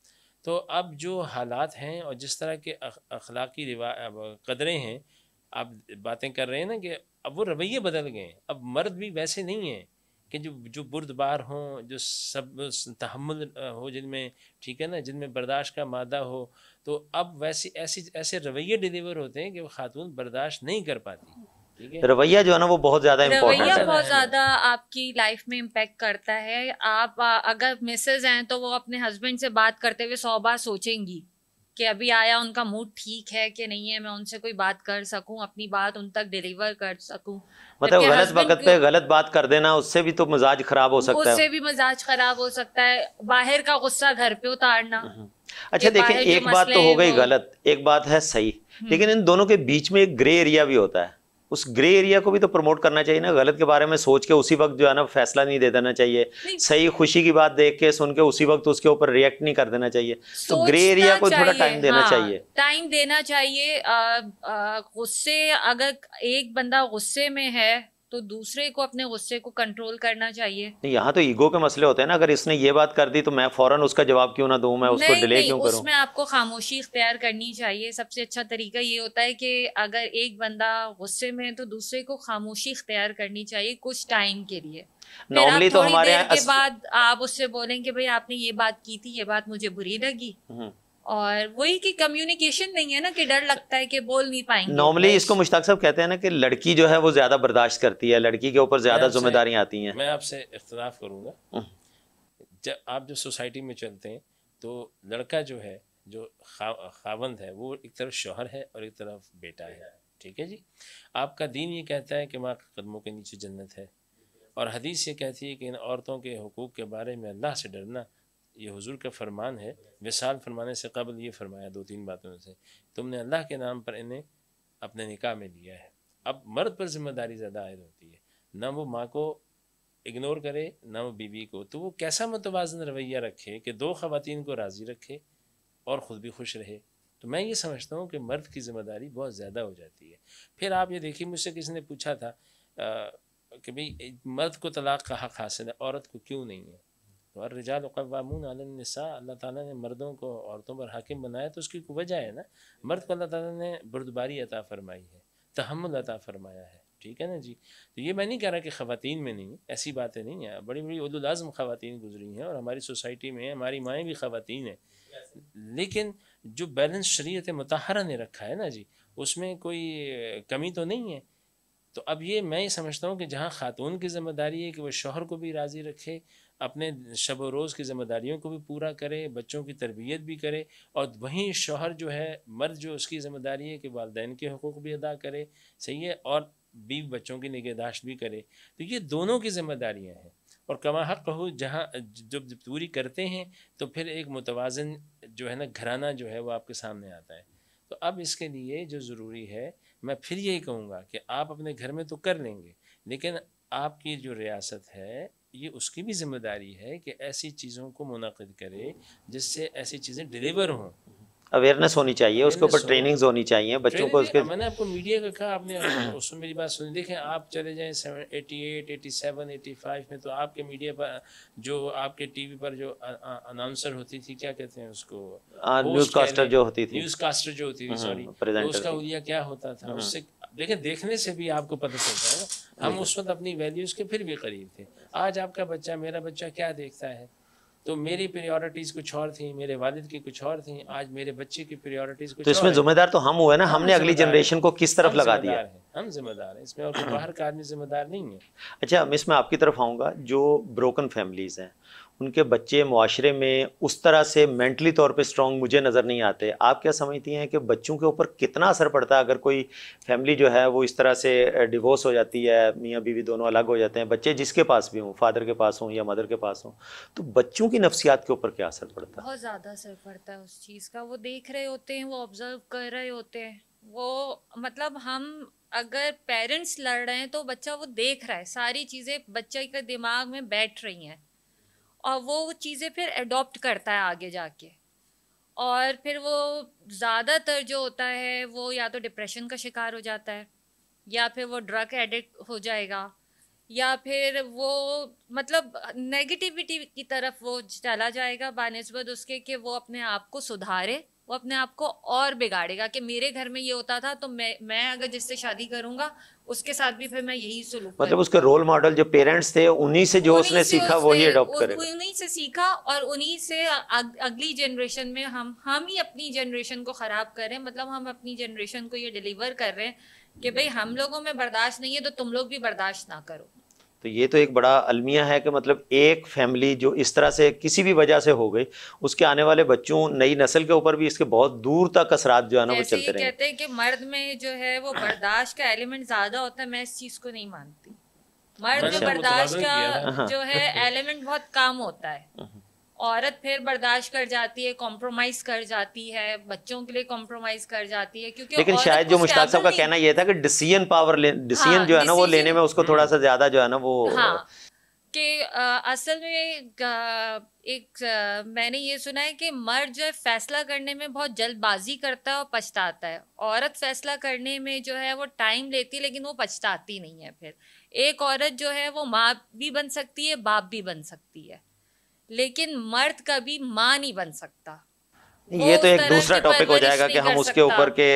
तो अब जो हालात हैं और जिस तरह के अखलाकी रिवा कदरें हैं आप बातें कर रहे हैं ना कि अब वो रवैये बदल गए अब मर्द भी वैसे नहीं हैं कि जो जो बुरदबार हों जो सब तहमल हो जिनमें ठीक है ना जिनमें बर्दाश्त का मादा हो तो अब वैसे ऐसी ऐसे रवैये डिलीवर होते हैं कि वो खातून बर्दाश्त नहीं कर पाती रवैया जो है ना वो बहुत ज्यादा रवैया बहुत ज्यादा आपकी लाइफ में इम्पेक्ट करता है आप अगर मिसेज हैं तो वो अपने हस्बैंड से बात करते हुए सौ बार सोचेंगी कि अभी आया उनका मूड ठीक है कि नहीं है मैं उनसे कोई बात कर सकूं अपनी बात उन तक डिलीवर कर सकूं मतलब गलत वक्त पे गलत बात कर देना उससे भी तो मिजाज खराब हो सकता है उससे भी मिजाज खराब हो सकता है बाहर का गुस्सा घर पे उतारना हम्म, हम्म। अच्छा देखिए एक बात तो हो गई गलत एक बात है सही हम्म। लेकिन इन दोनों के बीच में एक ग्रे एरिया भी होता है उस ग्रे एरिया को भी तो प्रमोट करना चाहिए ना गलत के बारे में सोच के उसी वक्त जो है ना फैसला नहीं दे देना चाहिए सही खुशी की बात देख के सुन के उसी वक्त उसके ऊपर रिएक्ट नहीं कर देना चाहिए तो ग्रे एरिया को थोड़ा टाइम देना हाँ, चाहिए टाइम देना चाहिए गुस्से अगर एक बंदा गुस्से में है तो दूसरे को अपने गुस्से को कंट्रोल करना चाहिए यहाँ तो ईगो के मसले होते हैं ना अगर इसने ये बात कर दी तो मैं फौरन उसका जवाब क्यों ना दू मैं उसको डिले क्यों करूं उसमें आपको खामोशी इख्तियार करनी चाहिए सबसे अच्छा तरीका ये होता है कि अगर एक बंदा गुस्से में है तो दूसरे को खामोशी इख्तियार करनी चाहिए कुछ टाइम के लिए नॉर्मली तो हमारे यहाँ के बाद आप उससे बोलेंगे भाई आपने ये बात की थी ये बात मुझे बुरी लगी हम्म। और वही कि कम्युनिकेशन नहीं है ना कि डर लगता है कि बोल नहीं पाएंगे नॉर्मली इसको मुश्ताक साहब कहते हैं ना कि लड़की जो है वो ज्यादा बर्दाश्त करती है लड़की के ऊपर ज्यादा जिम्मेदारियां आती हैं मैं आपसे इख्तलाफ करूंगा हम्म। जब आप जो सोसाइटी में चलते हैं तो लड़का जो है जो खा, खावंद है वो एक तरफ शोहर है और एक तरफ बेटा है ठीक है जी आपका दीन ये कहता है कि माँ कदमों के नीचे जन्नत है और हदीस ये कहती है कि इन औरतों के हकूक़ के बारे में अल्लाह से डरना ये हुजूर का फरमान है विशाल फरमाने से कबल ये फरमाया दो तीन बातों से तुमने अल्लाह के नाम पर इन्हें अपने निकाह में लिया है अब मर्द पर जिम्मेदारी ज़्यादा आयद होती है ना वो माँ को इग्नोर करे ना वो बीवी को तो वो कैसा मुतवाजन रवैया रखे कि दो खातन को राज़ी रखे और ख़ुद भी खुश रहे तो मैं ये समझता हूँ कि मर्द की ज़िम्मेदारी बहुत ज़्यादा हो जाती है फिर आप ये देखिए मुझसे किसी ने पूछा था आ, कि भाई मर्द को तलाक़ का हक हासिल है औरत को क्यों नहीं है और रिजाल कवामून अलनसा अल्लाह ताला ने मर्दों को औरतों पर हाकिम बनाया तो उसकी वजह है ना मर्द को अल्लाह ताला ने बुरदबारी अता फरमाई है तहमुल अता फरमाया है ठीक है ना जी तो ये मैं नहीं कह रहा कि ख़वान में नहीं ऐसी बातें नहीं हैं बड़ी बड़ी उदुलाज़म ख़वान गुजरी हैं और हमारी सोसाइटी में हमारी माएँ भी ख़वान हैं लेकिन जो बैलेंस शरीयत मतहरा ने रखा है ना जी उसमें कोई कमी तो नहीं है तो अब ये मैं ये समझता हूँ कि जहाँ ख़ातून की ज़िम्मेदारी है कि वह शोहर को भी राज़ी रखे अपने शब रोज़ की ज़िम्मेदारियों को भी पूरा करे बच्चों की तरबियत भी करे और वहीं शोहर जो है मर्द जो उसकी ज़िम्मेदारी है कि वालदे के हकूक़ भी अदा करे सही है और बीवी बच्चों की निगहदाश्त भी करे तो ये दोनों की ज़िम्मेदारियाँ हैं और कमा हक हो जहाँ जब पूरी करते हैं तो फिर एक मुतवाजन जो है ना घराना जो है वो आपके सामने आता है तो अब इसके लिए जो ज़रूरी है मैं फिर यही कहूँगा कि आप अपने घर में तो कर लेंगे लेकिन आपकी जो रियासत है ये उसकी भी जिम्मेदारी है कि ऐसी चीज़ों को मुनद करे जिससे ऐसी चीज़ें डिलीवर हों अवेयरनेस होनी चाहिए उसके ऊपर ट्रेनिंग होनी चाहिए बच्चों को उसके मैंने आपको मीडिया का कहा आपने उसमें मेरी बात सुनी देखें आप चले जाएं eighty eight eighty seven eighty five में तो आपके मीडिया पर जो आपके टीवी पर जो अनाउंसर होती थी क्या कहते हैं उसको न्यूज कास्टर जो होती थी न्यूज कास्टर जो होती थी सॉरी हम्म, तो उसका उदिया क्या होता था हम्म। उससे लेकिन देखने से भी आपको पता चलता है हम उस वक्त अपनी वैल्यूज के फिर भी करीब थे आज आपका बच्चा मेरा बच्चा क्या देखता है तो मेरी प्रियोरिटीज कुछ और थी मेरे वालिद की कुछ और थी आज मेरे बच्चे की प्रियोरिटीज कुछ तो इसमें जिम्मेदार तो हम हुए ना हाँ, हमने अगली जनरेशन को किस तरफ लगा दिया है हम जिम्मेदार हैं इसमें और कोई बाहर का आदमी जिम्मेदार नहीं है अच्छा मैं इसमें आपकी तरफ आऊँगा जो ब्रोकन फैमिलीज़ हैं उनके बच्चे मुआरे में उस तरह से मेंटली तौर पे स्ट्रांग मुझे नज़र नहीं आते आप क्या समझती हैं कि बच्चों के ऊपर कितना असर पड़ता है अगर कोई फैमिली जो है वो इस तरह से डिवोर्स हो जाती है मियाँ बीवी दोनों अलग हो जाते हैं बच्चे जिसके पास भी हों फादर के पास हों या मदर के पास हों तो बच्चों की नफसियात के ऊपर क्या असर पड़ता है बहुत ज़्यादा असर पड़ता है उस चीज़ का वो देख रहे होते हैं वो ऑब्ज़र्व कर रहे होते हैं वो मतलब हम अगर पेरेंट्स लड़ रहे हैं तो बच्चा वो देख रहा है सारी चीज़ें बच्चे के दिमाग में बैठ रही हैं और वो चीज़ें फिर एडॉप्ट करता है आगे जाके और फिर वो ज़्यादातर जो होता है वो या तो डिप्रेशन का शिकार हो जाता है या फिर वो ड्रग एडिक्ट हो जाएगा या फिर वो मतलब नेगेटिविटी की तरफ वो चला जाएगा बानस्बत उसके कि वो अपने आप को सुधारे वो अपने आप को और बिगाड़ेगा कि मेरे घर में ये होता था तो मैं मैं अगर जिससे शादी करूंगा उसके साथ भी फिर मैं यही सुलूक मतलब उसका रोल मॉडल जो पेरेंट्स थे उन्हीं से जो उन्हीं उसने सीखा वही अडॉप्ट करेगा उन्हीं से सीखा और उन्हीं से अग, अगली जनरेशन में हम हम ही अपनी जनरेशन को खराब कर रहे हैं मतलब हम अपनी जनरेशन को ये डिलीवर कर रहे हैं कि भाई हम लोगों में बर्दाश्त नहीं है तो तुम लोग भी बर्दाश्त ना करो तो ये तो एक बड़ा अलमिया है कि मतलब एक फैमिली जो इस तरह से किसी भी वजह से हो गई उसके आने वाले बच्चों नई नस्ल के ऊपर भी इसके बहुत दूर तक असरा जो है ना वो चलते रहे कहते हैं कि मर्द में जो है वो बर्दाश्त का एलिमेंट ज़्यादा होता है मैं इस चीज़ को नहीं मानती मर्द में मतलब बर्दाश्त का जो है एलिमेंट बहुत कम होता है हम्म। औरत फिर बर्दाश्त कर जाती है कॉम्प्रोमाइज कर जाती है बच्चों के लिए कॉम्प्रोमाइज कर जाती है क्योंकि लेकिन शायद जो मुश्ताक साहब का कहना यह था कि डिसीजन पावर डिसीजन हाँ, जो है ना वो लेने में उसको थोड़ा सा हम्म। ज्यादा जो है ना वो हाँ, कि असल में एक आ, मैंने ये सुना है कि मर्द जो है फैसला करने में बहुत जल्दबाजी करता है और पछताता है औरत फैसला करने में जो है वो टाइम लेती है लेकिन वो पछताती नहीं है फिर एक औरत जो है वो माँ भी बन सकती है बाप भी बन सकती है लेकिन मर्द कभी माँ नहीं बन सकता ये तो एक दूसरा टॉपिक हो जाएगा कि हम उसके ऊपर के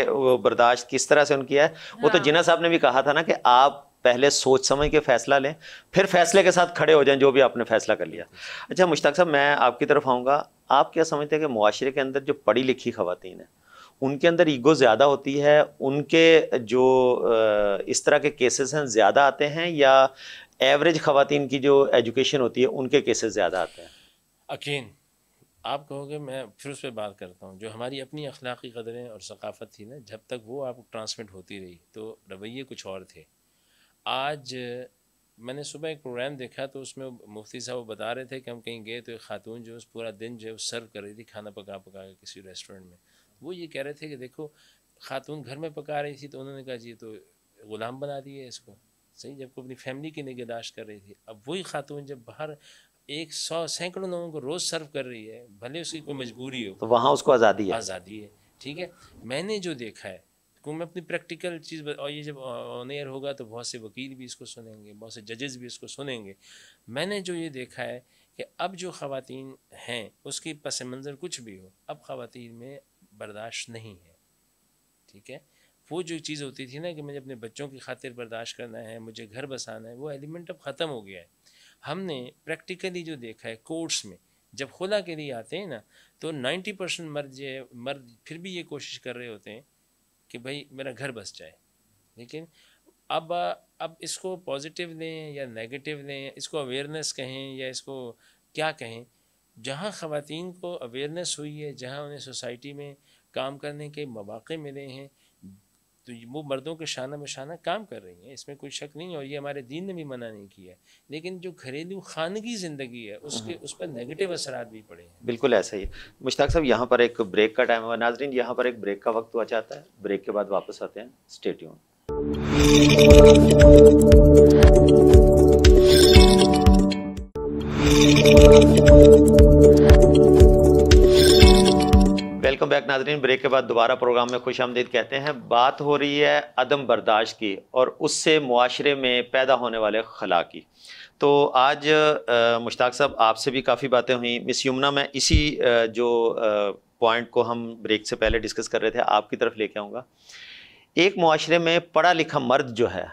बर्दाश्त किस तरह से उनकी है हाँ। वो तो हाँ। जिना साहब ने भी कहा था ना कि आप पहले सोच समझ के फैसला लें फिर फैसले के साथ खड़े हो जाएं जो भी आपने फैसला कर लिया अच्छा मुश्ताक साहब मैं आपकी तरफ आऊँगा आप क्या समझते हैं कि माशरे के अंदर जो पढ़ी लिखी खातन है उनके अंदर ईगो ज़्यादा होती है उनके जो इस तरह के केसेस हैं ज़्यादा आते हैं या एवरेज खातन की जो एजुकेशन होती है उनके केसेस ज़्यादा आते हैं अगेन आप कहोगे मैं फिर उस पर बात करता हूँ जो हमारी अपनी अखलाक़ी कदरें और सकाफ़त थी ना जब तक वो आप ट्रांसमिट होती रही तो रवैये कुछ और थे आज मैंने सुबह एक प्रोग्राम देखा तो उसमें मुफ्ती साहब बता रहे थे कि हम कहीं गए तो एक खातून जो उस पूरा दिन जो है वो सर्व कर रही थी खाना पका पका के किसी रेस्टोरेंट में वो ये कह रहे थे कि देखो खातून घर में पका रही थी तो उन्होंने कहा जी तो ग़ुलाम बना दिए इसको सही जब को अपनी फैमिली की निगहदाश्त कर रही थी अब वही खातून जब बाहर एक सौ सैकड़ों लोगों को रोज सर्व कर रही है भले उसकी कोई मजबूरी हो तो वहाँ उसको आज़ादी है आज़ादी है ठीक है मैंने जो देखा है क्योंकि मैं अपनी प्रैक्टिकल चीज़ और ये जब ऑनियर होगा तो बहुत से वकील भी इसको सुनेंगे बहुत से जजेस भी इसको सुनेंगे मैंने जो ये देखा है कि अब जो खातन हैं उसकी पस मंज़र कुछ भी हो अब खातन में बर्दाश्त नहीं है ठीक है वो जो चीज़ होती थी ना कि मुझे अपने बच्चों की खातिर बर्दाश्त करना है मुझे घर बसाना है वो एलिमेंट अब ख़त्म हो गया है हमने प्रैक्टिकली जो देखा है कोर्ट्स में जब खुदा के लिए आते हैं ना तो नाइन्टी परसेंट मर्द जो मर्द फिर भी ये कोशिश कर रहे होते हैं कि भाई मेरा घर बस जाए लेकिन अब अब इसको पॉजिटिव लें या नेगेटिव लें इसको अवेयरनेस कहें या इसको क्या कहें जहाँ ख़वातीन को अवेयरनेस हुई है जहाँ उन्हें सोसाइटी में काम करने के मौाक़े मिले हैं तो वो मर्दों के शाना शाना काम कर रही हैं इसमें कोई शक नहीं और ये हमारे दीन ने भी मना नहीं किया है लेकिन जो घरेलू खानगी ज़िंदगी है उसके हम्म। उस पर नेगेटिव असरात भी पड़े हैं बिल्कुल ऐसा ही है मुश्ताक साहब यहाँ पर एक ब्रेक का टाइम हुआ नाजरीन यहाँ पर एक ब्रेक का वक्त हुआ चाहता है ब्रेक के बाद वापस आते हैं स्टेट्यून वेलकम बैक नाजरीन ब्रेक के बाद दोबारा प्रोग्राम में खुश आमदीद कहते हैं बात हो रही है अदम बर्दाश्त की और उससे मुआरे में पैदा होने वाले खला की तो आज मुश्ताक साहब आपसे भी काफ़ी बातें हुई मिस यमुना मैं इसी जो पॉइंट को हम ब्रेक से पहले डिस्कस कर रहे थे आपकी तरफ लेके आऊँगा एक माशरे में पढ़ा लिखा मर्द जो है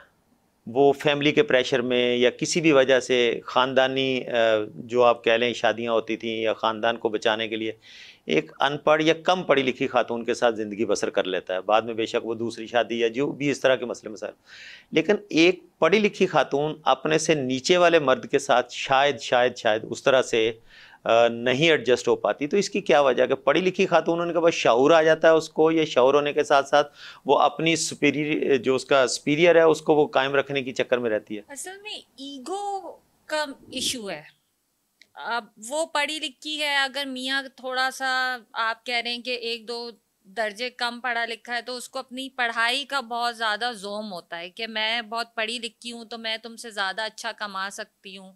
वो फैमिली के प्रेशर में या किसी भी वजह से ख़ानदानी जो आप कह लें शादियाँ होती थी या ख़ानदान को बचाने के लिए एक अनपढ़ या कम पढ़ी लिखी खातून के साथ ज़िंदगी बसर कर लेता है बाद में बेशक वो दूसरी शादी या जो भी इस तरह के मसले में लेकिन एक पढ़ी लिखी खातून अपने से नीचे वाले मर्द के साथ शायद शायद शायद उस तरह से नहीं एडजस्ट हो पाती तो इसकी क्या वजह कि पढ़ी लिखी खातून उनके पास बाद आ जाता है उसको या शाऊर होने के साथ साथ वो अपनी सुपीरियर जो उसका सुपीरियर है उसको वो कायम रखने के चक्कर में रहती है असल में ईगो का इशू है अब वो पढ़ी लिखी है अगर मियाँ थोड़ा सा आप कह रहे हैं कि एक दो दर्जे कम पढ़ा लिखा है तो उसको अपनी पढ़ाई का बहुत ज़्यादा जोम होता है कि मैं बहुत पढ़ी लिखी हूँ तो मैं तुमसे ज़्यादा अच्छा कमा सकती हूँ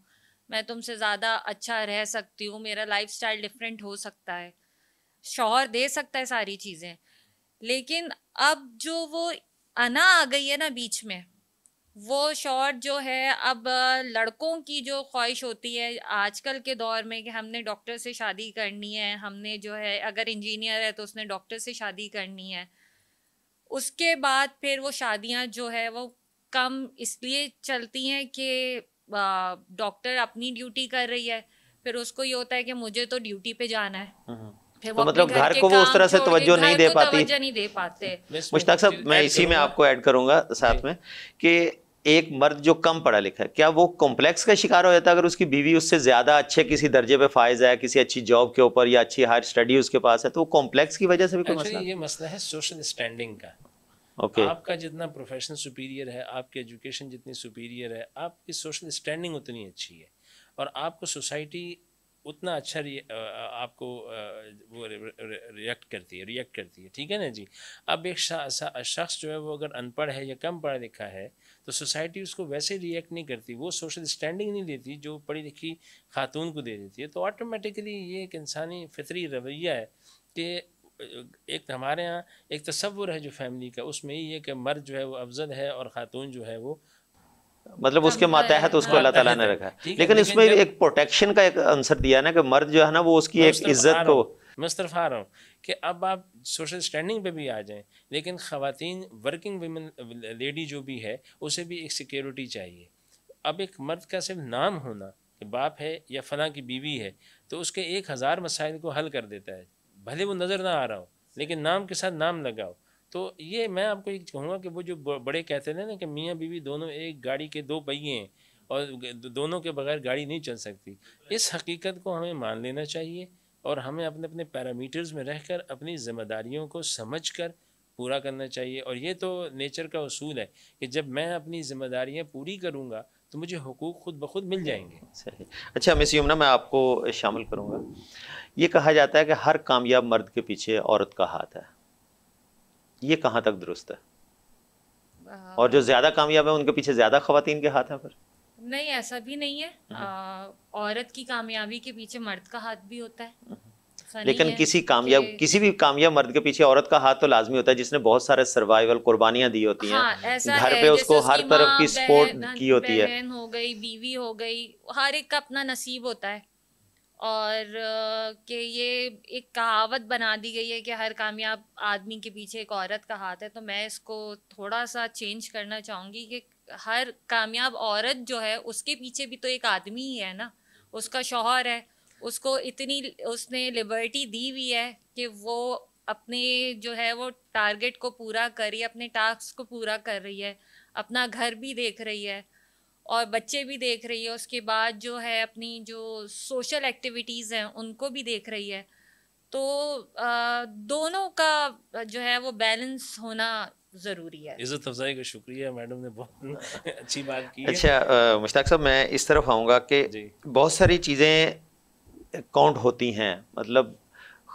मैं तुमसे ज़्यादा अच्छा रह सकती हूँ मेरा लाइफ स्टाइल डिफरेंट हो सकता है शोहर दे सकता है सारी चीज़ें लेकिन अब जो वो अना आ गई है ना बीच में वो शॉर्ट जो है अब लड़कों की जो ख्वाहिश होती है आजकल के दौर में कि हमने डॉक्टर से शादी करनी है हमने जो है अगर इंजीनियर है तो उसने डॉक्टर से शादी करनी है उसके बाद फिर वो शादियां जो है वो कम इसलिए चलती हैं कि डॉक्टर अपनी ड्यूटी कर रही है फिर उसको ये होता है कि मुझे तो ड्यूटी पे जाना है हम्म, हम्म। फिर तो मतलब घर को वो उस तरह से तवज्जो नहीं दे पाती नहीं दे पाते मुश्ताक साहब मैं इसी में आपको ऐड करूंगा साथ में कि एक मर्द जो कम पढ़ा लिखा है क्या वो कॉम्प्लेक्स का शिकार हो जाता है अगर उसकी बीवी उससे ज़्यादा अच्छे किसी दर्जे पे फायज है किसी अच्छी जॉब के ऊपर या अच्छी हायर स्टडी उसके पास है तो वो कॉम्प्लेक्स की वजह से भी मसला ये मसला है सोशल स्टैंडिंग का ओके okay. आपका जितना प्रोफेशन सुपीरियर है आपकी एजुकेशन जितनी सुपीरियर है आपकी सोशल स्टैंडिंग उतनी अच्छी है और आपको सोसाइटी उतना अच्छा आपको वो रिएक्ट करती है रिएक्ट करती है ठीक है ना जी अब एक शख्स जो है वो अगर अनपढ़ है या कम पढ़ा लिखा है तो सोसाइटी उसको वैसे रिएक्ट नहीं करती वो सोशल स्टैंडिंग नहीं देती जो पढ़ी लिखी खातून को दे देती है तो ऑटोमेटिकली ये एक इंसानी फितरी रवैया है कि एक हमारे यहाँ एक तस्वुर है जो फैमिली का उसमें ये है कि मर्द जो है वो अफजल है और ख़ातून जो है वो मतलब उसके तो मातहत तो उसको अल्लाह ताला ने रखा है लेकिन इसमें एक प्रोटेक्शन का एक आंसर दिया ना कि मर्द जो है ना वो उसकी एक इज्जत को मैं उस आ रहा हूँ कि अब आप सोशल स्टैंडिंग पे भी आ जाएं लेकिन ख़वातीन वर्किंग वमेन लेडी जो भी है उसे भी एक सिक्योरिटी चाहिए अब एक मर्द का सिर्फ नाम होना कि बाप है या फला की बीवी है तो उसके एक हज़ार मसाइल को हल कर देता है भले वो नज़र ना आ रहा हो लेकिन नाम के साथ नाम लगाओ तो ये मैं आपको एक कहूँगा कि वो जो बड़े कहते थे ना कि मियाँ बीवी दोनों एक गाड़ी के दो पहिए हैं और दोनों के बगैर गाड़ी नहीं चल सकती इस हकीकत को हमें मान लेना चाहिए और हमें अपने अपने पैरामीटर्स में रहकर अपनी जिम्मेदारियों को समझ कर पूरा करना चाहिए और ये तो नेचर का असूल है कि जब मैं अपनी जिम्मेदारियाँ पूरी करूँगा तो मुझे हकूक़ खुद ब खुद मिल जाएंगे हम्म, सही अच्छा मिस यमुना मैं आपको शामिल करूँगा ये कहा जाता है कि हर कामयाब मर्द के पीछे औरत का हाथ है ये कहाँ तक दुरुस्त है हाँ। और जो ज्यादा कामयाब है उनके पीछे ज्यादा खातन के हाथ है पर नहीं ऐसा भी नहीं है हम्म। आ, औरत की कामयाबी के पीछे मर्द का हाथ भी होता है हम्म। लेकिन है किसी कामयाब कि... किसी भी कामयाब मर्द के पीछे औरत का हाथ तो लाजमी होता है जिसने बहुत सारे सर्वाइवल कुर्बानियां दी होती हैं हाँ, घर पे उसको हर तरफ की सपोर्ट की होती है हो गई बीवी हो गई हर एक का अपना नसीब होता है और कि ये एक कहावत बना दी गई है कि हर कामयाब आदमी के पीछे एक औरत का हाथ है तो मैं इसको थोड़ा सा चेंज करना चाहूँगी कि हर कामयाब औरत जो है उसके पीछे भी तो एक आदमी ही है ना उसका शोहर है उसको इतनी उसने लिबर्टी दी हुई है कि वो अपने जो है वो टारगेट को पूरा कर रही है अपने टास्क को पूरा कर रही है अपना घर भी देख रही है और बच्चे भी देख रही है उसके बाद जो है अपनी जो सोशल एक्टिविटीज़ हैं उनको भी देख रही है तो आ, दोनों का जो है वो बैलेंस होना ज़रूरी है इज़्ज़त अफजाई का शुक्रिया मैडम ने बहुत अच्छी बात की अच्छा मुश्ताक साहब मैं इस तरफ आऊँगा कि बहुत सारी चीज़ें काउंट होती हैं मतलब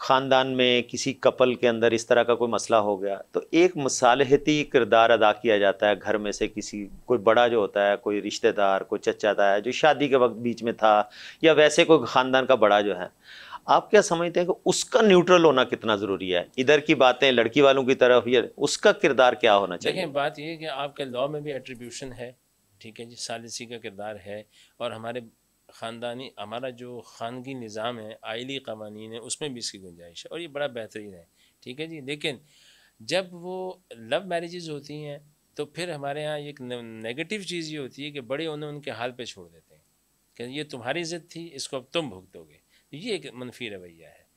ख़ानदान में किसी कपल के अंदर इस तरह का कोई मसला हो गया तो एक मसालहती किरदार अदा किया जाता है घर में से किसी कोई बड़ा जो होता है कोई रिश्तेदार कोई चचा था जो शादी के वक्त बीच में था या वैसे कोई ख़ानदान का बड़ा जो है आप क्या समझते हैं कि उसका न्यूट्रल होना कितना ज़रूरी है इधर की बातें लड़की वालों की तरफ या उसका किरदार क्या होना चाहिए देखिए बात यह कि आपके लॉ में भी एट्रीब्यूशन है ठीक है जी सालसी का किरदार है और हमारे ख़ानदानी हमारा जो ख़ानगी निज़ाम है आयली कवानीन है उसमें भी इसकी गुंजाइश है और ये बड़ा बेहतरीन है ठीक है जी लेकिन जब वो लव मैरिज़ होती हैं तो फिर हमारे यहाँ एक नेगेटिव चीज़ ये होती है कि बड़े उन्हें उनके हाल पर छोड़ देते हैं कि ये तुम्हारी ज़िद थी इसको अब तुम भुगतोगे तो ये एक मनफी रवैया है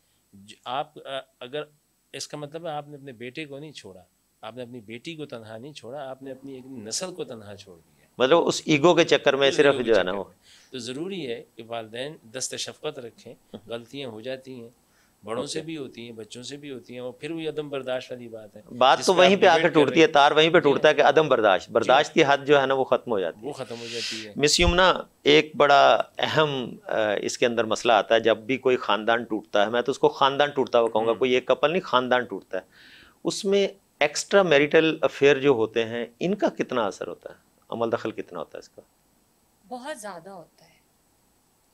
आप अगर इसका मतलब है आपने अपने बेटे को नहीं छोड़ा आपने अपनी बेटी को तनहा नहीं छोड़ा आपने अपनी एक नस्ल को तनहा छोड़ दिया मतलब उस ईगो के चक्कर में सिर्फ जो है ना वो तो ज़रूरी है कि वाले दस्त शफकत रखें गलतियाँ हो जाती हैं बड़ों से भी होती हैं बच्चों से भी होती हैं वो फिर वही अदम बर्दाश्त वाली बात है बात तो वहीं पे आकर टूटती है तार वहीं पे टूटता है कि अदम बर्दाश्त बर्दाश्त की हद जो है ना वो ख़त्म हो जाती है वो ख़त्म हो जाती है मिस यमुना एक बड़ा अहम इसके अंदर मसला आता है जब भी कोई ख़ानदान टूटता है मैं तो उसको ख़ानदान टूटता हुआ कहूँगा हम्म। कोई एक कपल नहीं ख़ानदान टूटता है उसमें एक्स्ट्रा मैरिटल अफेयर जो होते हैं इनका कितना असर होता है अमल दखल कितना होता है इसका बहुत ज़्यादा होता है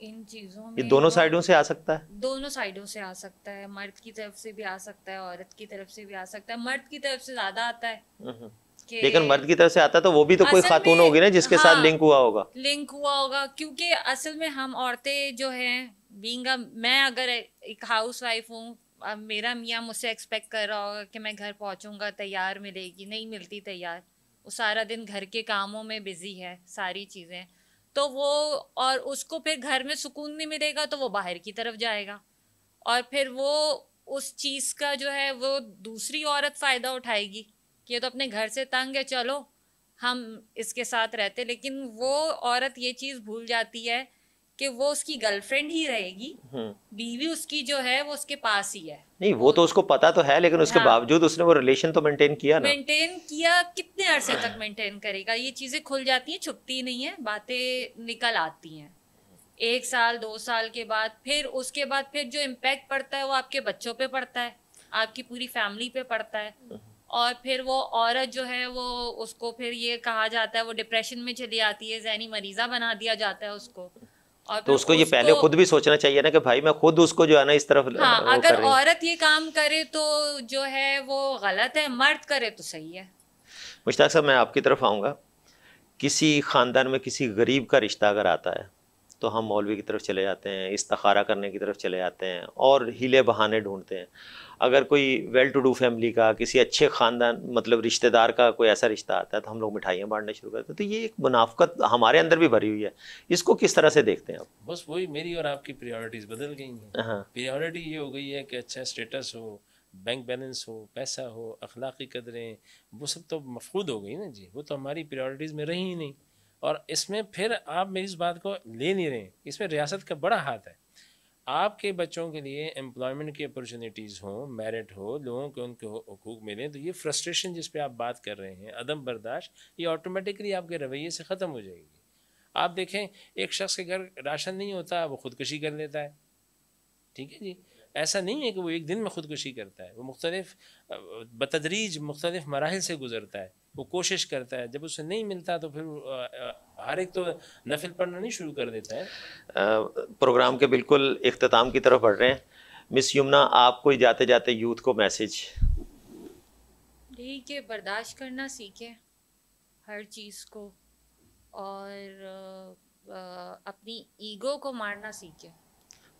इन चीज़ों में ये दोनों साइडों से आ सकता है दोनों साइडों से आ सकता है मर्द की तरफ से भी आ सकता है औरत की तरफ से भी आ सकता है मर्द की तरफ से ज़्यादा आता है हम्म, हम्म। लेकिन मर्द की तरफ से आता तो वो भी तो कोई खातून होगी ना जिसके हाँ, साथ लिंक हुआ होगा लिंक हुआ होगा क्योंकि असल में हम औरतें जो है बींग मैं अगर एक हाउस वाइफ हूँ मेरा मियाँ मुझसे एक्सपेक्ट कर रहा होगा कि मैं घर पहुंचूंगा तैयार मिलेगी नहीं मिलती तैयार सारा दिन घर के कामों में बिजी है सारी चीज़ें तो वो और उसको फिर घर में सुकून नहीं मिलेगा तो वो बाहर की तरफ जाएगा और फिर वो उस चीज़ का जो है वो दूसरी औरत फ़ायदा उठाएगी कि ये तो अपने घर से तंग है चलो हम इसके साथ रहते लेकिन वो औरत ये चीज़ भूल जाती है कि वो उसकी गर्लफ्रेंड ही रहेगी हम्म। बीवी उसकी जो है वो उसके पास ही है नहीं वो तो उसको पता तो है लेकिन उसके हाँ। बावजूद उसने वो रिलेशन तो मेंटेन किया ना मेंटेन किया कितने अरसे तक मेंटेन करेगा ये चीजें खुल जाती हैं छुपती नहीं है बातें निकल आती हैं एक साल दो साल के बाद फिर उसके बाद फिर जो इम्पेक्ट पड़ता है वो आपके बच्चों पे पड़ता है आपकी पूरी फैमिली पे पड़ता है हम्म। और फिर वो औरत जो है वो उसको फिर ये कहा जाता है वो डिप्रेशन में चली आती है जहनी मरीज़ा बना दिया जाता है उसको तो उसको ये पहले खुद भी सोचना चाहिए ना कि भाई मैं खुद उसको जो है ना इस तरफ हाँ, अगर औरत ये काम करे तो जो है वो गलत है मर्द करे तो सही है मुश्ताक साहब मैं आपकी तरफ आऊंगा किसी ख़ानदान में किसी गरीब का रिश्ता अगर आता है तो हम मौलवी की तरफ चले जाते हैं इस्तखारा करने की तरफ चले जाते हैं और हीले बहाने ढूंढते हैं अगर कोई वेल टू डू फैमिली का किसी अच्छे ख़ानदान मतलब रिश्तेदार का कोई ऐसा रिश्ता आता है तो हम लोग मिठाइयाँ बांटना शुरू करते हैं तो ये एक मुनाफ्त हमारे अंदर भी भरी हुई है इसको किस तरह से देखते हैं आप बस वही मेरी और आपकी प्रायोरिटीज़ बदल गई हैं हाँ प्रायोरिटी ये हो गई है कि अच्छा स्टेटस हो बैंक बैलेंस हो पैसा हो अखलाकी कदरें वो सब तो मफूद हो गई ना जी वो तो हमारी प्रायोरिटीज़ में रही ही नहीं और इसमें फिर आप मेरी इस बात को ले नहीं रहे इसमें रियासत का बड़ा हाथ है आपके बच्चों के लिए एम्प्लॉयमेंट की अपॉर्चुनिटीज़ हो मेरिट हो लोगों के उनके हकूक मिलें तो ये फ्रस्ट्रेशन जिस पर आप बात कर रहे हैं अदम बर्दाश्त ये ऑटोमेटिकली आपके रवैये से ख़त्म हो जाएगी आप देखें एक शख्स के घर राशन नहीं होता वो खुदकशी कर लेता है ठीक है जी ऐसा नहीं है कि वो एक दिन में ख़ुदकशी करता है वो मुख्तलिफ बतदरीज मुख्तलिफ मराहल से गुज़रता है वो कोशिश करता है जब उसे नहीं मिलता तो फिर हर एक तो नफिल पढ़ना नहीं शुरू कर देता है प्रोग्राम के बिल्कुल अख्ताम की तरफ बढ़ रहे हैं मिस यमुना आप कोई जाते जाते यूथ को मैसेज यही कि बर्दाश्त करना सीखें हर चीज़ को और अपनी ईगो को मारना सीखें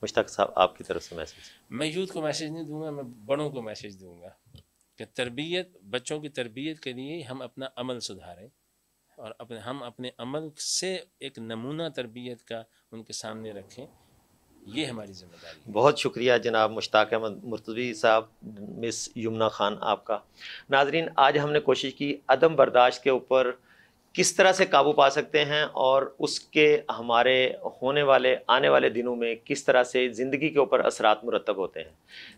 मुश्ताक साहब आपकी तरफ से मैसेज मैं यूथ को मैसेज नहीं दूंगा मैं बड़ों को मैसेज दूंगा कि तरबियत बच्चों की तरबियत के लिए हम अपना अमल सुधारें और अपने हम अपने अमल से एक नमूना तरबियत का उनके सामने रखें ये हमारी जिम्मेदारी बहुत शुक्रिया जनाब मुश्ताक अहमद मुर्तवी साहब मिस यमुना खान आपका नाजरीन आज हमने कोशिश की अदम बर्दाश्त के ऊपर किस तरह से काबू पा सकते हैं और उसके हमारे होने वाले आने वाले दिनों में किस तरह से ज़िंदगी के ऊपर असरात मुरतब होते हैं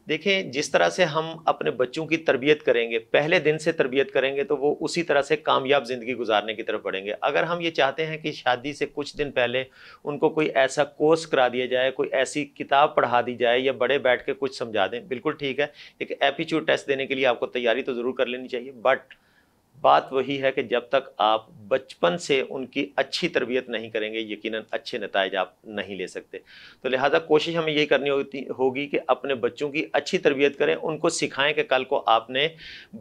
देखें जिस तरह से हम अपने बच्चों की तरबियत करेंगे पहले दिन से तरबियत करेंगे तो वो उसी तरह से कामयाब ज़िंदगी गुजारने की तरफ बढ़ेंगे अगर हम ये चाहते हैं कि शादी से कुछ दिन पहले उनको कोई ऐसा कोर्स करा दिया जाए कोई ऐसी किताब पढ़ा दी जाए या बड़े बैठ के कुछ समझा दें बिल्कुल ठीक है एक एप्टीट्यूड टेस्ट देने के लिए आपको तैयारी तो ज़रूर कर लेनी चाहिए बट बात वही है कि जब तक आप बचपन से उनकी अच्छी तरबियत नहीं करेंगे यकीनन अच्छे नतज आप नहीं ले सकते तो लिहाजा कोशिश हमें यही करनी होती होगी कि अपने बच्चों की अच्छी तरबियत करें उनको सिखाएं कि कल को आपने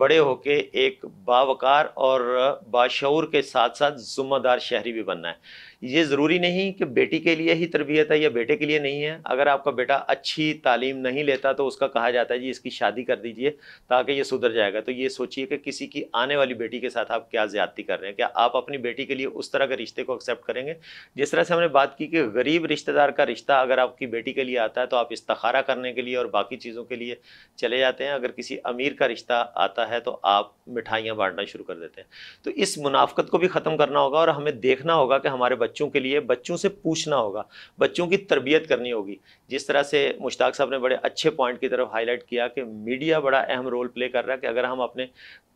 बड़े होके एक बावकार और बाशूर के साथ साथ ज़ुम्मेदार शहरी भी बनना है ये ज़रूरी नहीं कि बेटी के लिए ही तरबियत है या बेटे के लिए नहीं है अगर आपका बेटा अच्छी तालीम नहीं लेता तो उसका कहा जाता है जी इसकी शादी कर दीजिए ताकि ये सुधर जाएगा तो ये सोचिए कि किसी की आने वाली बेटी के साथ आप क्या ज़्यादती कर रहे हैं क्या आप अपनी बेटी के लिए उस तरह के रिश्ते को एक्सेप्ट करेंगे जिस तरह से हमने बात की कि गरीब रिश्तेदार का रिश्ता अगर आपकी बेटी के लिए आता है तो आप इस्तारा करने के लिए और बाकी चीज़ों के लिए चले जाते हैं अगर किसी अमीर का रिश्ता आता है तो आप मिठाइयाँ बांटना शुरू कर देते हैं तो इस मुनाफ्त को भी ख़त्म करना होगा और हमें देखना होगा कि हमारे बच्चों के लिए बच्चों से पूछना होगा बच्चों की तरबियत करनी होगी जिस तरह से मुश्ताक साहब ने बड़े अच्छे पॉइंट की तरफ हाईलाइट किया कि मीडिया बड़ा अहम रोल प्ले कर रहा है कि अगर हम अपने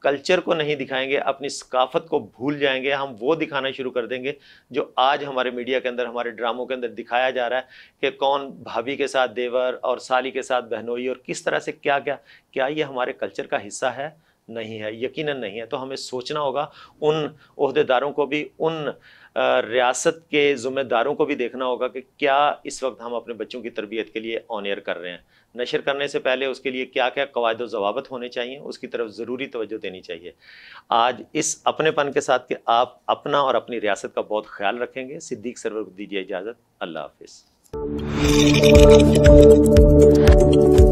कल्चर को नहीं दिखाएंगे अपनी सकाफत को भूल जाएंगे हम वो दिखाना शुरू कर देंगे जो आज हमारे मीडिया के अंदर हमारे ड्रामों के अंदर दिखाया जा रहा है कि कौन भाभी के साथ देवर और साली के साथ बहनोई और किस तरह से क्या क्या क्या ये हमारे कल्चर का हिस्सा है नहीं है यकीनन नहीं है तो हमें सोचना होगा उन को भी उन रियासत के ज़िम्मेदारों को भी देखना होगा कि क्या इस वक्त हम अपने बच्चों की तरबियत के लिए ऑन एयर कर रहे हैं नशर करने से पहले उसके लिए क्या क्या कवायद जवाबत होने चाहिए उसकी तरफ ज़रूरी तवज्जो देनी चाहिए आज इस अपनेपन के साथ कि आप अपना और अपनी रियासत का बहुत ख्याल रखेंगे सिद्दीक सरवर को दीजिए इजाज़त अल्लाह हाफिज़